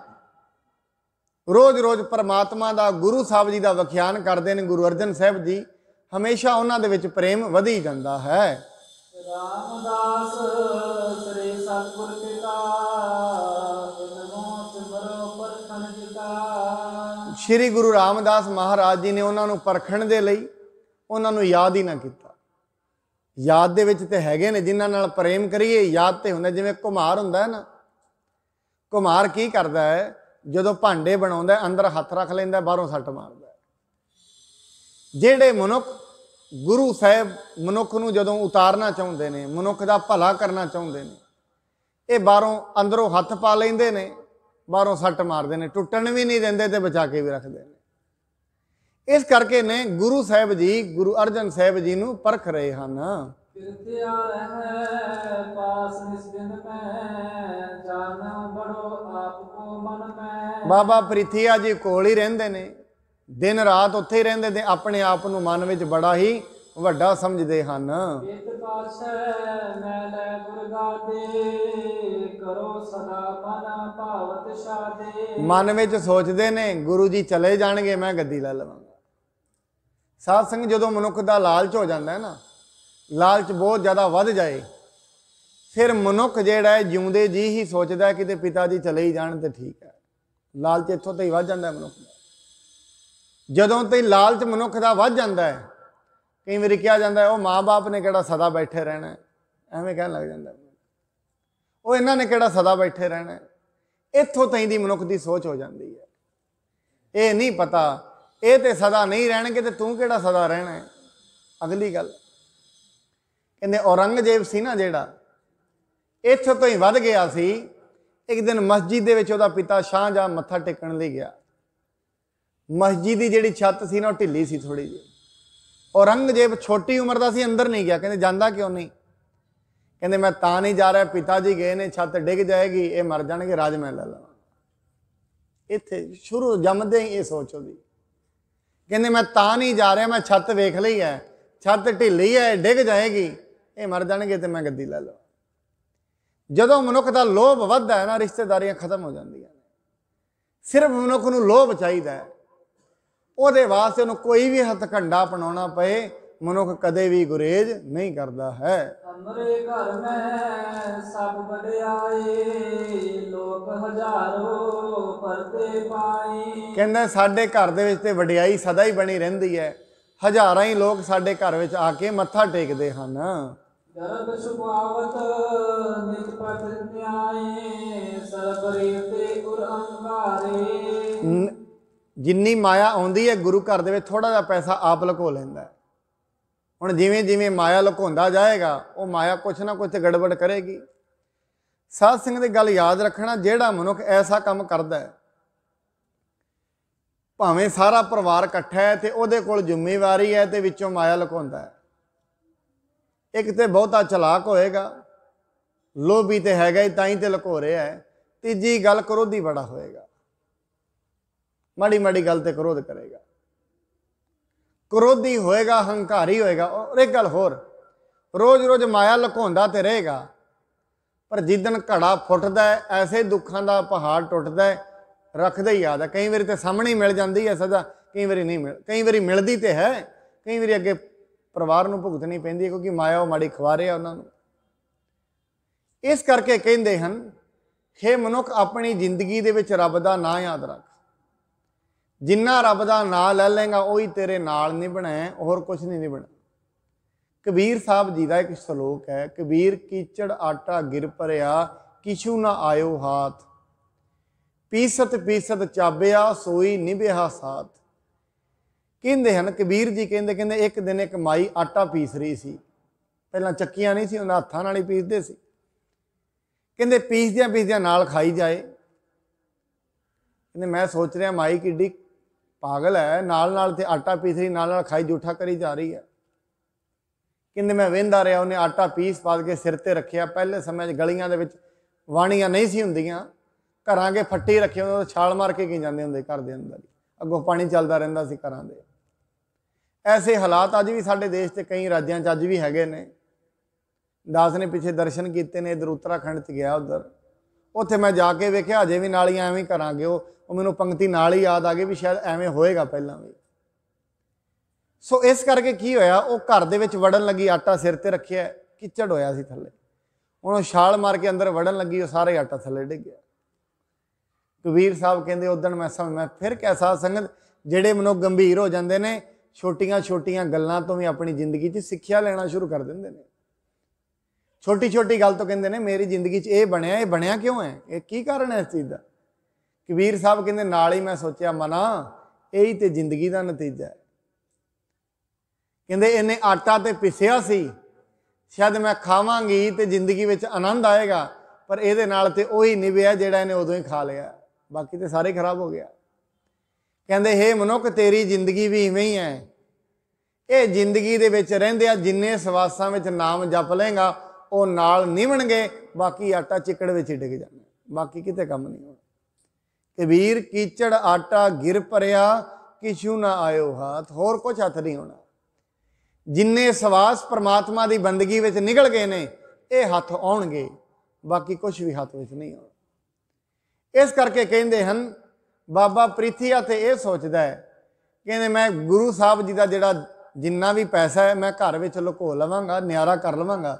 ਰੋਜ਼-ਰੋਜ਼ ਪਰਮਾਤਮਾ ਦਾ ਗੁਰੂ ਸਾਹਿਬ ਜੀ ਦਾ ਵਿਖਿਆਨ ਕਰਦੇ ਨੇ ਗੁਰੂ ਅਰਜਨ ਸਾਹਿਬ ਜੀ ਹਮੇਸ਼ਾ ਉਹਨਾਂ ਦੇ ਵਿੱਚ ਪ੍ਰੇਮ ਵਧੀ ਜਾਂਦਾ ਹੈ ਰਾਮਦਾਸ ਸ੍ਰੀ ਸਤਗੁਰ ਪਿਤਾ ਸ਼੍ਰੀ ਗੁਰੂ ਰਾਮਦਾਸ ਮਹਾਰਾਜ ਜੀ ਨੇ ਉਹਨਾਂ ਨੂੰ ਪਰਖਣ ਦੇ ਲਈ ਉਹਨਾਂ ਨੂੰ ਯਾਦ ਹੀ ਨਾ ਕੀਤਾ ਯਾਦ ਦੇ ਵਿੱਚ ਤੇ ਹੈਗੇ ਨੇ ਜਿਨ੍ਹਾਂ ਨਾਲ ਪ੍ਰੇਮ ਕਰੀਏ ਯਾਦ ਤੇ ਹੁੰਦਾ ਜਿਵੇਂ ਕੁਮਾਰ ਹੁੰਦਾ ਹੈ ਨਾ ਕੁਮਾਰ ਕੀ ਕਰਦਾ ਹੈ ਜਦੋਂ ਭਾਂਡੇ ਬਣਾਉਂਦਾ ਅੰਦਰ ਹੱਥ ਰੱਖ ਲੈਂਦਾ ਬਾਹਰੋਂ ਸੱਟ ਮਾਰਦਾ ਜਿਹੜੇ ਮਨੁੱਖ ਗੁਰੂ ਸਾਹਿਬ ਮਨੁੱਖ ਨੂੰ ਜਦੋਂ ਉਤਾਰਨਾ ਚਾਹੁੰਦੇ ਨੇ ਮਨੁੱਖ ਦਾ ਭਲਾ ਕਰਨਾ ਚਾਹੁੰਦੇ ਨੇ ਇਹ ਬਾਹਰੋਂ ਅੰਦਰੋਂ ਹੱਥ ਪਾ ਲੈਂਦੇ ਨੇ ਬਾਹਰੋਂ ਸੱਟ ਮਾਰਦੇ ਨੇ ਟੁੱਟਣ ਵੀ ਨਹੀਂ ਦਿੰਦੇ ਤੇ ਬਚਾ ਕੇ ਵੀ ਰੱਖਦੇ ਨੇ ਇਸ ਕਰਕੇ ਨੇ ਗੁਰੂ ਸਾਹਿਬ ਜੀ ਗੁਰੂ ਅਰਜਨ ਸਾਹਿਬ ਜੀ ਨੂੰ ਪਰਖ ਰਹੇ ਹਨ ਕਿਰਤਿਆ ਰਹਿ ਪਾਸ ਇਸ ਦਿਨ ਮੈਂ ਜਾਣਾ ਬੜੋ ਆਪ ਕੋ ਮਨ ਮੈਂ ਬਾਬਾ ਪ੍ਰਿਥੀਆ ਜੀ ਕੋਲ ਹੀ ਰਹਿੰਦੇ ਨੇ ਦਿਨ ਰਾਤ ਉੱਥੇ ਹੀ ਰਹਿੰਦੇ ਤੇ ਆਪਣੇ ਆਪ ਨੂੰ ਮਨ ਵਿੱਚ ਬੜਾ ਹੀ ਵੱਡਾ ਸਮਝਦੇ ਹਨ ਇਤ ਪਾਸ਼ ਮੈਂ ਲੈ ਦੇ ਕਰੋ ਸਦਾ ਮਨ ਭਾਵਤ ਸ਼ਾਦੇ ਮਨ ਵਿੱਚ ਸੋਚਦੇ ਨੇ ਗੁਰੂ ਜੀ ਚਲੇ ਜਾਣਗੇ ਮੈਂ ਗੱਦੀ ਲੈ ਲਵਾਂ ਸਾਧ ਸੰਗ ਜਦੋਂ ਮਨੁੱਖ ਦਾ ਲਾਲਚ ਹੋ ਜਾਂਦਾ ਹੈ ਨਾ ਲਾਲਚ ਬਹੁਤ ਜ਼ਿਆਦਾ ਵੱਧ ਜਾਏ ਫਿਰ ਮਨੁੱਖ ਜਿਹੜਾ ਹੈ ਜਿਉਂਦੇ ਜੀ ਹੀ ਸੋਚਦਾ ਕਿ ਤੇ ਪਿਤਾ ਜੀ ਚਲੇ ਹੀ ਜਾਣ ਤੇ ਠੀਕ ਹੈ ਲਾਲਚ ਇੱਥੋਂ ਤੇ ਹੀ ਵੱਧ ਜਾਂਦਾ ਮਨੁੱਖ ਜਦੋਂ ਤੇ ਲਾਲਚ ਮਨੁੱਖ ਦਾ ਵੱਧ ਜਾਂਦਾ ਹੈ ਕਈ ਵਾਰੀ ਕਿਹਾ ਜਾਂਦਾ ਉਹ ਉਹ ਮਾਪੇ ਨੇ ਕਿਹੜਾ ਸਦਾ ਬੈਠੇ ਰਹਿਣਾ ਐਵੇਂ ਕਹਿਣ ਲੱਗ ਜਾਂਦਾ ਉਹ ਇਹਨਾਂ ਨੇ ਕਿਹੜਾ ਸਦਾ ਬੈਠੇ ਰਹਿਣਾ ਇੱਥੋਂ ਤਈ ਦੀ ਮਨੁੱਖ ਦੀ ਸੋਚ ਹੋ ਜਾਂਦੀ ਹੈ ਇਹ ਨਹੀਂ ਪਤਾ ਇਹ ਤੇ ਸਦਾ ਨਹੀਂ ਰਹਿਣਗੇ ਤੇ ਤੂੰ ਕਿਹੜਾ ਸਦਾ ਰਹਿਣਾ ਹੈ ਅਗਲੀ ਗੱਲ ਕਹਿੰਦੇ ਔਰੰਗਜ਼ੇਬ ਸੀ ਨਾ ਜਿਹੜਾ ਇੱਥੇ ਤੋਂ ਹੀ ਵੱਧ ਗਿਆ ਸੀ ਇੱਕ ਦਿਨ ਮਸਜਿਦ ਦੇ ਵਿੱਚ ਉਹਦਾ ਪਿਤਾ ਸ਼ਾਹ ਜਾ ਮੱਥਾ ਟੇਕਣ ਲਈ ਗਿਆ ਮਸਜਿਦ ਦੀ ਜਿਹੜੀ ਛੱਤ ਸੀ ਨਾ ਉਹ ਢਿੱਲੀ ਸੀ ਥੋੜੀ ਜਿਹੀ ਔਰੰਗਜ਼ੇਬ ਛੋਟੀ ਉਮਰ ਦਾ ਸੀ ਅੰਦਰ ਨਹੀਂ ਗਿਆ ਕਹਿੰਦੇ ਜਾਂਦਾ ਕਿਉਂ ਨਹੀਂ ਕਹਿੰਦੇ ਮੈਂ ਤਾਂ ਨਹੀਂ ਜਾ ਰਿਹਾ ਪਿਤਾ ਜੀ ਗਏ ਨੇ ਛੱਤ ਡਿੱਗ ਜਾਏਗੀ ਇਹ ਮਰ ਜਾਣਗੇ ਰਾਜ ਮੈਂ ਲੈ ਲਵਾਂ ਇੱਥੇ ਸ਼ੁਰੂ ਜੰਮਦੇ ਹੀ ਇਹ ਸੋਚ ਉਹਦੀ ਕਹਿੰਦੇ ਮੈਂ ਤਾਂ ਨਹੀਂ ਜਾ ਰਿਹਾ ਮੈਂ ਛੱਤ ਵੇਖ ਲਈ ਹੈ ਛੱਤ ਢਿੱਲੀ ਹੈ ਡਿੱਗ ਜਾਏਗੀ ਇਹ ਮਰ ਜਾਣਗੇ ਤੇ ਮੈਂ ਗੱਦੀ ਲੈ ਲਵਾਂ ਜਦੋਂ ਮਨੁੱਖ ਦਾ ਲੋਭ ਵੱਧਦਾ ਹੈ ਨਾ ਰਿਸ਼ਤੇਦਾਰੀਆਂ ਖਤਮ ਹੋ ਜਾਂਦੀਆਂ ਸਿਰਫ ਮਨੁੱਖ ਨੂੰ ਲੋਭ ਚਾਹੀਦਾ ਹੈ ਉਹਦੇ ਵਾਸਤੇ ਉਹਨੂੰ ਕੋਈ ਵੀ ਹੱਥ ਘੰਡਾ ਪਣਾਉਣਾ ਪਏ ਮਨੁੱਖ ਕਦੇ ਵੀ ਗੁਰੇਜ ਨਹੀਂ ਕਰਦਾ ਹੈ ਮਰੇ ਘਰ ਮੈਂ ਸਭ ਵਡਿਆਏ ਲੋਕ ਹਜ਼ਾਰੋ ਪਰਦੇ ਪਾਈ ਕਹਿੰਦਾ ਸਾਡੇ ਘਰ ਦੇ ਵਿੱਚ ਤੇ ਵਡਿਆਈ ਸਦਾ ਹੀ ਬਣੀ ਰਹਿੰਦੀ ਹੈ ਹਜ਼ਾਰਾਂ ਹੀ ਲੋਕ ਸਾਡੇ ਘਰ ਵਿੱਚ ਆ ਕੇ ਮੱਥਾ ਟੇਕਦੇ ਹਨ ਗਰਬ ਸੁਭਾਵਤ ਨਿਤ ਪਤ ਨਿਆਏ ਸਰਬ ਤੇ ਉਰ ਅੰਗਾਰੇ ਜਿੰਨੀ ਮਾਇਆ ਆਉਂਦੀ ਹੈ ਗੁਰੂ ਘਰ ਦੇ ਵਿੱਚ ਥੋੜਾ ਜਿਹਾ ਪੈਸਾ ਆਪ ਲਕੋ ਲੈਂਦਾ ਹੈ ਹੁਣ ਜਿਵੇਂ ਜਿਵੇਂ ਮਾਇਆ ਲੁਕਾਉਂਦਾ ਜਾਏਗਾ ਉਹ ਮਾਇਆ ਕੁਛ ਨਾ ਕੁਛ ਗੜਬੜ ਕਰੇਗੀ ਸਾਧ ਸਿੰਘ ਦੀ ਗੱਲ ਯਾਦ ਰੱਖਣਾ ਜਿਹੜਾ ਮਨੁੱਖ ਐਸਾ ਕੰਮ ਕਰਦਾ ਹੈ ਭਾਵੇਂ ਸਾਰਾ ਪਰਿਵਾਰ ਇਕੱਠਾ ਹੈ ਤੇ ਉਹਦੇ ਕੋਲ ਜ਼ਿੰਮੇਵਾਰੀ ਹੈ ਤੇ ਵਿੱਚੋਂ ਮਾਇਆ ਲੁਕਾਉਂਦਾ ਹੈ ਇੱਕ ਤੇ ਬਹੁਤਾ ਚਲਾਕ ਹੋਏਗਾ ਲੋਭੀ ਤੇ ਹੈਗਾ ਹੀ ਤਾਂ ਹੀ ਤੇ ਲੁਕੋ ਰਿਹਾ ਹੈ ਤੀਜੀ ਗੱਲ ਕਰੋਧੀ ਬੜਾ ਹੋਏਗਾ ਮਾੜੀ ਮਾੜੀ ਗੱਲ ਤੇ ਕਰੋਧ ਕਰੇਗਾ ਕਰੋਧੀ ਹੋਏਗਾ ਹੰਕਾਰੀ ਹੋਏਗਾ ਔਰ ਇੱਕ ਗੱਲ ਹੋਰ ਰੋਜ਼-ਰੋਜ਼ ਮਾਇਆ ਲੁਕਾਉਂਦਾ ਤੇ ਰਹੇਗਾ ਪਰ ਜਿੱਦਨ ਘੜਾ ਫੁੱਟਦਾ ਐਸੇ ਦੁੱਖਾਂ ਦਾ ਪਹਾੜ ਟੁੱਟਦਾ ਰੱਖਦਾ ਹੀ ਯਾਦ ਕਈ ਵਾਰੀ ਤੇ ਸਾਹਮਣੇ ਹੀ ਮਿਲ ਜਾਂਦੀ ਐ ਸਦਾ ਕਈ ਵਾਰੀ ਨਹੀਂ ਮਿਲ ਕਈ ਵਾਰੀ ਮਿਲਦੀ ਤੇ ਹੈ ਕਈ ਵਾਰੀ ਅੱਗੇ ਪਰਿਵਾਰ ਨੂੰ ਭੁਗਤਣੀ ਪੈਂਦੀ ਹੈ ਕਿਉਂਕਿ ਮਾਇਆ ਉਹ ਮਾੜੀ ਖਵਾ ਰਿਹਾ ਉਹਨਾਂ ਨੂੰ ਇਸ ਕਰਕੇ ਕਹਿੰਦੇ ਹਨ ਖੇ ਮਨੁੱਖ ਆਪਣੀ ਜ਼ਿੰਦਗੀ ਦੇ ਵਿੱਚ ਰੱਬ ਦਾ ਨਾਂ ਯਾਦ ਰੱਖ ਜਿੰਨਾ ਰੱਬ ਦਾ ਨਾਮ ਲੈ ਲੇਗਾ ਉਹੀ ਤੇਰੇ ਨਾਲ ਨਿਭਣਾ ਹੋਰ ਕੁਝ ਨਹੀਂ ਨਿਭਣਾ ਕਬੀਰ ਸਾਹਿਬ ਜੀ ਦਾ ਇੱਕ ਸ਼ਲੋਕ ਹੈ ਕਬੀਰ ਕੀਚੜ ਆਟਾ ਗਿਰ ਪਰਿਆ ਕਿਛੂ ਨਾ ਆਇਓ ਹਾਥ ਪੀਸਤ ਪੀਸਤ ਚਾਬਿਆ ਸੋਈ ਨਿਭਿਆ ਸਾਥ ਕਹਿੰਦੇ ਹਨ ਕਬੀਰ ਜੀ ਕਹਿੰਦੇ ਕਹਿੰਦੇ ਇੱਕ ਦਿਨ ਇੱਕ ਮਾਈ ਆਟਾ ਪੀਸ ਰਹੀ ਸੀ ਪਹਿਲਾਂ ਚੱਕੀਆਂ ਨਹੀਂ ਸੀ ਉਹਨਾਂ ਹੱਥਾਂ ਨਾਲ ਹੀ ਪੀਸਦੇ ਸੀ ਕਹਿੰਦੇ ਪੀਸਦਿਆਂ ਪੀਸਦਿਆਂ ਨਾਲ ਖਾਈ ਜਾਏ ਕਹਿੰਦੇ ਮੈਂ ਸੋਚ ਰਿਹਾ ਮਾਈ ਕਿੱਡੀ ਪਾਗਲ ਹੈ ਨਾਲ ਨਾਲ ਤੇ ਆਟਾ ਪੀਸ ਰਹੀ ਨਾਲ ਨਾਲ ਖਾਈ ਜੂਠਾ ਕਰੀ ਜਾ ਰਹੀ ਹੈ ਕਿੰਨੇ ਮੈਂ ਵੇਂਦਾ ਰਿਹਾ ਉਹਨੇ ਆਟਾ ਪੀਸ ਪਾ ਕੇ ਸਿਰ ਤੇ ਰੱਖਿਆ ਪਹਿਲੇ ਸਮੇਂ 'ਚ ਗਲੀਆਂ ਦੇ ਵਿੱਚ ਵਾਣੀਆਂ ਨਹੀਂ ਸੀ ਹੁੰਦੀਆਂ ਘਰਾਂ 'ਕੇ ਫੱਟੀ ਰੱਖੇ ਉਹਨਾਂ ਛਾਲ ਮਾਰ ਕੇ ਕੀ ਜਾਂਦੇ ਹੁੰਦੇ ਘਰ ਦੇ ਅੰਦਰ ਅੱਗੋਂ ਪਾਣੀ ਚੱਲਦਾ ਰਹਿੰਦਾ ਸੀ ਘਰਾਂ ਦੇ ਐਸੇ ਹਾਲਾਤ ਅੱਜ ਵੀ ਸਾਡੇ ਦੇਸ਼ ਤੇ ਕਈ ਰਾਜਾਂ 'ਚ ਅੱਜ ਵੀ ਹੈਗੇ ਨੇ ਦਾਸ ਨੇ ਪਿੱਛੇ ਦਰਸ਼ਨ ਕੀਤੇ ਨੇ ਇਧਰ ਉੱਤਰਾਖੰਡ 'ਚ ਗਿਆ ਉਧਰ ਉੱਥੇ ਮੈਂ ਜਾ ਕੇ ਵੇਖਿਆ ਅਜੇ ਵੀ ਨਾਲੀਆਂ ਐਵੇਂ ਕਰਾਂਗੇ ਉਹ ਮੈਨੂੰ ਪੰਕਤੀ ਨਾਲ ਹੀ ਯਾਦ ਆ ਗਈ ਵੀ ਸ਼ਾਇਦ ਐਵੇਂ ਹੋਏਗਾ ਪਹਿਲਾਂ ਵੀ ਸੋ ਇਸ ਕਰਕੇ ਕੀ ਹੋਇਆ ਉਹ ਘਰ ਦੇ ਵਿੱਚ ਵੜਨ ਲੱਗੀ ਆਟਾ ਸਿਰ ਤੇ ਰੱਖਿਆ ਕਿਚੜ ਹੋਇਆ ਸੀ ਥੱਲੇ ਉਹਨੂੰ ਛਾਲ ਮਾਰ ਕੇ ਅੰਦਰ ਵੜਨ ਲੱਗੀ ਉਹ ਸਾਰੇ ਆਟਾ ਥੱਲੇ ਡਿੱਗ ਗਿਆ ਕਬੀਰ ਸਾਹਿਬ ਕਹਿੰਦੇ ਦਿਨ ਮੈਂ ਸਮਝ ਮੈਂ ਫਿਰ ਕੈਸਾ ਸੰਗਤ ਜਿਹੜੇ ਮਨੋ ਗੰਭੀਰ ਹੋ ਜਾਂਦੇ ਨੇ ਛੋਟੀਆਂ-ਛੋਟੀਆਂ ਗੱਲਾਂ ਤੋਂ ਵੀ ਆਪਣੀ ਜ਼ਿੰਦਗੀ 'ਚ ਸਿੱਖਿਆ ਲੈਣਾ ਸ਼ੁਰੂ ਕਰ ਦਿੰਦੇ ਨੇ ਛੋਟੀ ਛੋਟੀ ਗੱਲ ਤੋਂ ਕਹਿੰਦੇ ਨੇ ਮੇਰੀ ਜ਼ਿੰਦਗੀ 'ਚ ਇਹ ਬਣਿਆ ਇਹ ਬਣਿਆ ਕਿਉਂ ਹੈ ਇਹ ਕੀ ਕਾਰਨ ਹੈ ਇਸ ਚੀਜ਼ ਦਾ ਕਬੀਰ ਸਾਹਿਬ ਕਹਿੰਦੇ ਨਾਲ ਹੀ ਮੈਂ ਸੋਚਿਆ ਮਨਾ ਇਹੀ ਤੇ ਜ਼ਿੰਦਗੀ ਦਾ ਨਤੀਜਾ ਹੈ ਕਹਿੰਦੇ ਇਹਨੇ ਆਟਾ ਤੇ ਪਿਸਿਆ ਸੀ ਸ਼ਾਇਦ ਮੈਂ ਖਾਵਾਂਗੀ ਤੇ ਜ਼ਿੰਦਗੀ ਵਿੱਚ ਆਨੰਦ ਆਏਗਾ ਪਰ ਇਹਦੇ ਨਾਲ ਤੇ ਉਹੀ ਨਿਭਿਆ ਜਿਹੜਾ ਇਹਨੇ ਉਦੋਂ ਹੀ ਖਾ ਲਿਆ ਬਾਕੀ ਤੇ ਸਾਰੇ ਖਰਾਬ ਹੋ ਗਿਆ ਕਹਿੰਦੇ ਹੇ ਮਨੁੱਖ ਤੇਰੀ ਜ਼ਿੰਦਗੀ ਵੀ ਇਵੇਂ ਹੀ ਹੈ ਇਹ ਜ਼ਿੰਦਗੀ ਦੇ ਵਿੱਚ ਰਹਿੰਦੇ ਆ ਜਿੰਨੇ ਸਵਾਸਾਂ ਵਿੱਚ ਨਾਮ ਜਪ ਲੇਗਾ ਉਹ ਨਾਲ ਨਿਵਣਗੇ ਬਾਕੀ ਆਟਾ ਚਿਕੜ ਵਿੱਚ ਡਿੱਗ ਜਾਣਾ ਬਾਕੀ ਕਿਤੇ ਕੰਮ ਨਹੀਂ ਹੋਣਾ ਕਬੀਰ ਕੀਚੜ ਆਟਾ ਗਿਰ ਪਰਿਆ ਕਿਛੂ ਨਾ ਆਇਓ ਹੱਥ ਹੋਰ ਕੁਝ ਹੱਥ ਨਹੀਂ ਹੋਣਾ ਜਿੰਨੇ ਸਵਾਸ ਪ੍ਰਮਾਤਮਾ ਦੀ ਬੰਦਗੀ ਵਿੱਚ ਨਿਕਲ ਗਏ ਨੇ ਇਹ ਹੱਥ ਆਉਣਗੇ ਬਾਕੀ ਕੁਝ ਵੀ ਹੱਥ ਵਿੱਚ ਨਹੀਂ ਆਉਣਾ ਇਸ ਕਰਕੇ ਕਹਿੰਦੇ ਹਨ ਬਾਬਾ ਪ੍ਰਿਥੀਆ ਤੇ ਇਹ ਸੋਚਦਾ ਹੈ ਕਹਿੰਦੇ ਮੈਂ ਗੁਰੂ ਸਾਹਿਬ ਜੀ ਦਾ ਜਿਹੜਾ ਜਿੰਨਾ ਵੀ ਪੈਸਾ ਹੈ ਮੈਂ ਘਰ ਵਿੱਚ ਲੁਕੋ ਲਵਾਂਗਾ ਨਿਆਰਾ ਕਰ ਲਵਾਂਗਾ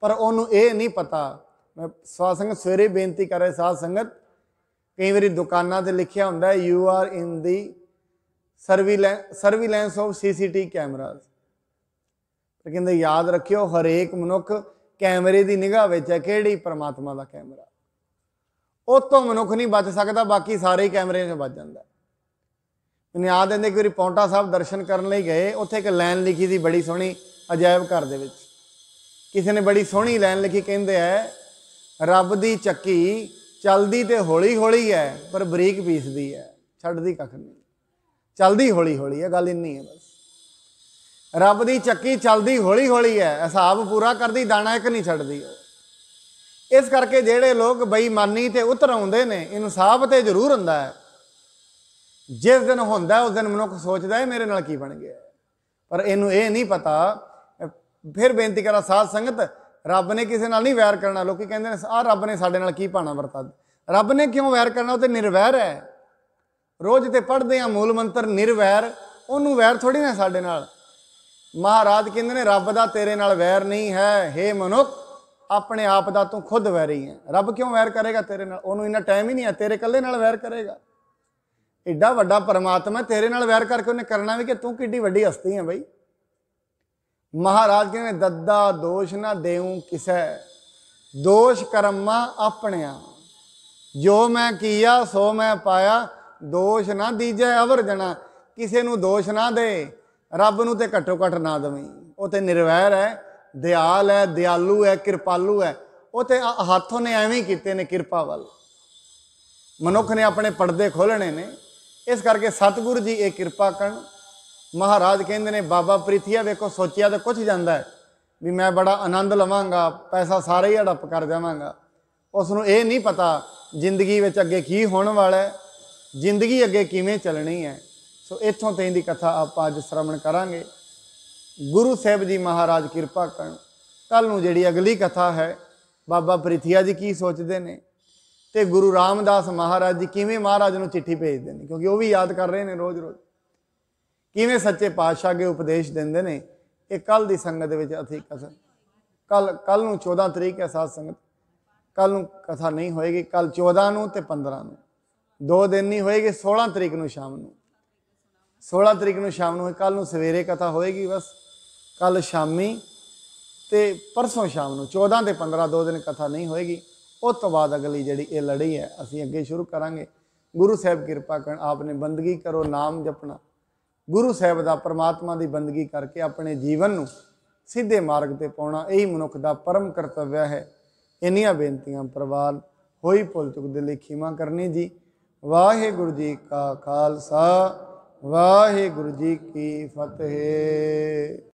ਪਰ ਉਹਨੂੰ ਇਹ ਨਹੀਂ ਪਤਾ ਮੈਂ ਸਾਧ ਸੰਗਤ ਸਵੇਰੇ ਬੇਨਤੀ ਕਰ ਰਿਹਾ ਸਾਧ ਸੰਗਤ ਕਈ ਵਾਰੀ ਦੁਕਾਨਾਂ ਤੇ ਲਿਖਿਆ ਹੁੰਦਾ ਹੈ you are in the surveillance surveillance of CCT cameras ਪਰ ਕਹਿੰਦੇ ਯਾਦ ਰੱਖਿਓ ਹਰੇਕ ਮਨੁੱਖ ਕੈਮਰੇ ਦੀ ਨਿਗਾਹ ਵਿੱਚ ਹੈ ਕਿਹੜੀ ਪਰਮਾਤਮਾ ਦਾ ਕੈਮਰਾ ਉਹ ਤੋਂ ਮਨੁੱਖ ਨਹੀਂ ਬਚ ਸਕਦਾ ਬਾਕੀ ਸਾਰੇ ਕੈਮਰੇ ਨੇ ਬਚ ਜਾਂਦਾ ਮੈਨੂੰ ਯਾਦ ਹੈ ਕਿ ਪੌਂਟਾ ਸਾਹਿਬ ਦਰਸ਼ਨ ਕਰਨ ਲਈ ਗਏ ਉੱਥੇ ਇੱਕ ਲਾਈਨ ਲਿਖੀ ਸੀ ਬੜੀ ਸੋਹਣੀ ਅਜਾਇਬ ਘਰ ਦੇ ਵਿੱਚ ਕਿਸੇ ਨੇ ਬੜੀ ਸੋਹਣੀ ਲਾਈਨ ਲਿਖੀ ਕਹਿੰਦੇ ਐ ਰੱਬ ਦੀ ਚੱਕੀ ਚਲਦੀ ਤੇ ਹੌਲੀ ਹੌਲੀ ਐ ਪਰ ਬਰੀਕ ਪੀਸਦੀ ਐ ਛੱਡਦੀ ਕੱਖ ਨਹੀਂ ਚਲਦੀ ਹੌਲੀ ਹੌਲੀ ਐ ਗੱਲ ਇੰਨੀ ਐ ਬਸ ਰੱਬ ਦੀ ਚੱਕੀ ਚਲਦੀ ਹੌਲੀ ਹੌਲੀ ਐ ਹਿਸਾਬ ਪੂਰਾ ਕਰਦੀ ਦਾਣਾ ਇੱਕ ਨਹੀਂ ਛੱਡਦੀ ਇਸ ਕਰਕੇ ਜਿਹੜੇ ਲੋਕ ਬੇਈਮਾਨੀ ਤੇ ਉਤਰ ਆਉਂਦੇ ਨੇ ਇਨਸਾਫ ਤੇ ਜ਼ਰੂਰ ਹੁੰਦਾ ਹੈ ਜਿਸ ਦਿਨ ਹੁੰਦਾ ਉਸ ਦਿਨ ਮਨੁੱਖ ਸੋਚਦਾ ਹੈ ਮੇਰੇ ਨਾਲ ਕੀ ਬਣ ਗਿਆ ਪਰ ਇਹਨੂੰ ਇਹ ਨਹੀਂ ਪਤਾ ਫਿਰ ਬੇਨਤੀ ਕਰਾਂ ਸਾਧ ਸੰਗਤ ਰੱਬ ਨੇ ਕਿਸੇ ਨਾਲ ਨਹੀਂ ਵੈਰ ਕਰਨਾ ਲੋਕੀ ਕਹਿੰਦੇ ਨੇ ਆ ਰੱਬ ਨੇ ਸਾਡੇ ਨਾਲ ਕੀ ਪਾਣਾ ਵਰਤਾ ਰੱਬ ਨੇ ਕਿਉਂ ਵੈਰ ਕਰਨਾ ਉਹ ਤੇ ਨਿਰਵੈਰ ਹੈ ਰੋਜ਼ ਤੇ ਪੜਦੇ ਆ ਮੂਲ ਮੰਤਰ ਨਿਰਵੈਰ ਉਹਨੂੰ ਵੈਰ ਥੋੜੀ ਨਾ ਸਾਡੇ ਨਾਲ ਮਹਾਰਾਜ ਕਹਿੰਦੇ ਨੇ ਰੱਬ ਦਾ ਤੇਰੇ ਨਾਲ ਵੈਰ ਨਹੀਂ ਹੈ हे ਮਨੁੱਖ ਆਪਣੇ ਆਪ ਦਾ ਤੂੰ ਖੁਦ ਵੈਰੀ ਹੈ ਰੱਬ ਕਿਉਂ ਵੈਰ ਕਰੇਗਾ ਤੇਰੇ ਨਾਲ ਉਹਨੂੰ ਇੰਨਾ ਟਾਈਮ ਹੀ ਨਹੀਂ ਆ ਤੇਰੇ ਕੱਲੇ ਨਾਲ ਵੈਰ ਕਰੇਗਾ ਐਡਾ ਵੱਡਾ ਪਰਮਾਤਮਾ ਤੇਰੇ ਨਾਲ ਵੈਰ ਕਰਕੇ ਉਹਨੇ ਕਰਨਾ ਵੀ ਕਿ ਤੂੰ ਕਿੱਡੀ ਵੱਡੀ ਹਸਤੀ ਹੈ ਬਈ ਮਹਾਰਾਜ ਕਹਿੰਦੇ ਦੱਦਾ ਦੋਸ਼ ਨਾ ਦੇਉ ਕਿਸੈ ਦੋਸ਼ ਕਰਮਾ ਆਪਣਿਆ ਜੋ ਮੈਂ ਕੀਆ ਸੋ ਮੈਂ ਪਾਇਆ ਦੋਸ਼ ਨਾ ਦੀਜੈ ਅਵਰ ਜਣਾ ਕਿਸੇ ਨੂੰ ਦੋਸ਼ ਨਾ ਦੇ ਰੱਬ ਨੂੰ ਤੇ ਘੱਟੋ ਘੱਟ ਨਾ ਦਵੀਂ ਉਹ ਤੇ ਨਿਰਵੈਰ ਹੈ ਦਿਆਲ ਹੈ ਦਿਆਲੂ ਹੈ ਕਿਰਪਾਲੂ ਹੈ ਉਹ ਤੇ ਹੱਥੋਂ ਨੇ ਐਵੇਂ ਕੀਤੇ ਨੇ ਕਿਰਪਾ ਵੱਲ ਮਨੁੱਖ ਨੇ ਆਪਣੇ ਪਰਦੇ ਖੋਲਣੇ ਨੇ ਇਸ ਕਰਕੇ ਸਤਿਗੁਰੂ ਜੀ ਇਹ ਕਿਰਪਾ ਕਰਨ ਮਹਾਰਾਜ ਕਹਿੰਦੇ ਨੇ ਬਾਬਾ ਪ੍ਰਿਥੀਆ ਵੇਖੋ ਸੋਚਿਆ ਤਾਂ ਕੁਝ ਜਾਂਦਾ ਵੀ ਮੈਂ ਬੜਾ ਆਨੰਦ ਲਵਾਂਗਾ ਪੈਸਾ ਸਾਰੇ ਹੀ ਹੜੱਪ ਕਰ ਜਾਵਾਂਗਾ ਉਸ ਨੂੰ ਇਹ ਨਹੀਂ ਪਤਾ ਜ਼ਿੰਦਗੀ ਵਿੱਚ ਅੱਗੇ ਕੀ ਹੋਣ ਵਾਲਾ ਹੈ ਜ਼ਿੰਦਗੀ ਅੱਗੇ ਕਿਵੇਂ ਚੱਲਣੀ ਹੈ ਸੋ ਇੱਥੋਂ ਤੇ ਦੀ ਕਥਾ ਆਪਾਂ ਅੱਜ ਸ਼ਰਵਣ ਕਰਾਂਗੇ ਗੁਰੂ ਸਾਹਿਬ ਜੀ ਮਹਾਰਾਜ ਕਿਰਪਾ ਕਰਨ ਕੱਲ ਨੂੰ ਜਿਹੜੀ ਅਗਲੀ ਕਥਾ ਹੈ ਬਾਬਾ ਪ੍ਰਿਥੀਆ ਜੀ ਕੀ ਸੋਚਦੇ ਨੇ ਤੇ ਗੁਰੂ ਰਾਮਦਾਸ ਮਹਾਰਾਜ ਜੀ ਕਿਵੇਂ ਮਹਾਰਾਜ ਨੂੰ ਚਿੱਠੀ ਭੇਜਦੇ ਨੇ ਕਿਉਂਕਿ ਉਹ ਵੀ ਯਾਦ ਕਰ ਰਹੇ ਨੇ ਰੋਜ਼-ਰੋਜ਼ ਕਿਵੇਂ ਸੱਚੇ ਪਾਤਸ਼ਾਹ ਅਗੇ ਉਪਦੇਸ਼ ਦਿੰਦੇ ਨੇ ਇਹ ਕੱਲ ਦੀ ਸੰਗਤ ਦੇ ਵਿੱਚ ਅਸੀਂ ਕਸਰ ਕੱਲ ਕੱਲ ਨੂੰ 14 ਤਰੀਕ ਹੈ ਸਾਧ ਸੰਗਤ ਕੱਲ ਨੂੰ ਕਥਾ ਨਹੀਂ ਹੋਏਗੀ ਕੱਲ 14 ਨੂੰ ਤੇ 15 ਨੂੰ ਦੋ ਦਿਨ ਨਹੀਂ ਹੋਏਗੀ 16 ਤਰੀਕ ਨੂੰ ਸ਼ਾਮ ਨੂੰ 16 ਤਰੀਕ ਨੂੰ ਸ਼ਾਮ ਨੂੰ ਕੱਲ ਨੂੰ ਸਵੇਰੇ ਕਥਾ ਹੋਏਗੀ ਬਸ ਕੱਲ ਸ਼ਾਮੀ ਤੇ ਪਰਸੋਂ ਸ਼ਾਮ ਨੂੰ 14 ਤੇ 15 ਦੋ ਦਿਨ ਕਥਾ ਨਹੀਂ ਹੋਏਗੀ ਉਸ ਤੋਂ ਬਾਅਦ ਅਗਲੀ ਜਿਹੜੀ ਇਹ ਲੜੀ ਹੈ ਅਸੀਂ ਅੱਗੇ ਸ਼ੁਰੂ ਕਰਾਂਗੇ ਗੁਰੂ ਸਾਹਿਬ ਕਿਰਪਾ ਕਰਨ ਆਪਨੇ ਬੰਦਗੀ ਕਰੋ ਨਾਮ ਜਪਣਾ ਗੁਰੂ ਸਾਹਿਬ ਦਾ ਪ੍ਰਮਾਤਮਾ ਦੀ ਬੰਦਗੀ ਕਰਕੇ ਆਪਣੇ ਜੀਵਨ ਨੂੰ ਸਿੱਧੇ ਮਾਰਗ ਤੇ ਪਾਉਣਾ ਇਹੀ ਮਨੁੱਖ ਦਾ ਪਰਮ ਕਰਤੱਵ ਹੈ ਇੰਨੀਆਂ ਬੇਨਤੀਆਂ ਪਰਵਾਲ ਹੋਈ ਭੁੱਲ ਚੁੱਕ ਦੇ ਲਈ ਕਰਨੀ ਜੀ ਵਾਹਿਗੁਰੂ ਜੀ ਕਾ ਖਾਲਸਾ ਵਾਹਿਗੁਰੂ ਜੀ ਕੀ ਫਤਿਹ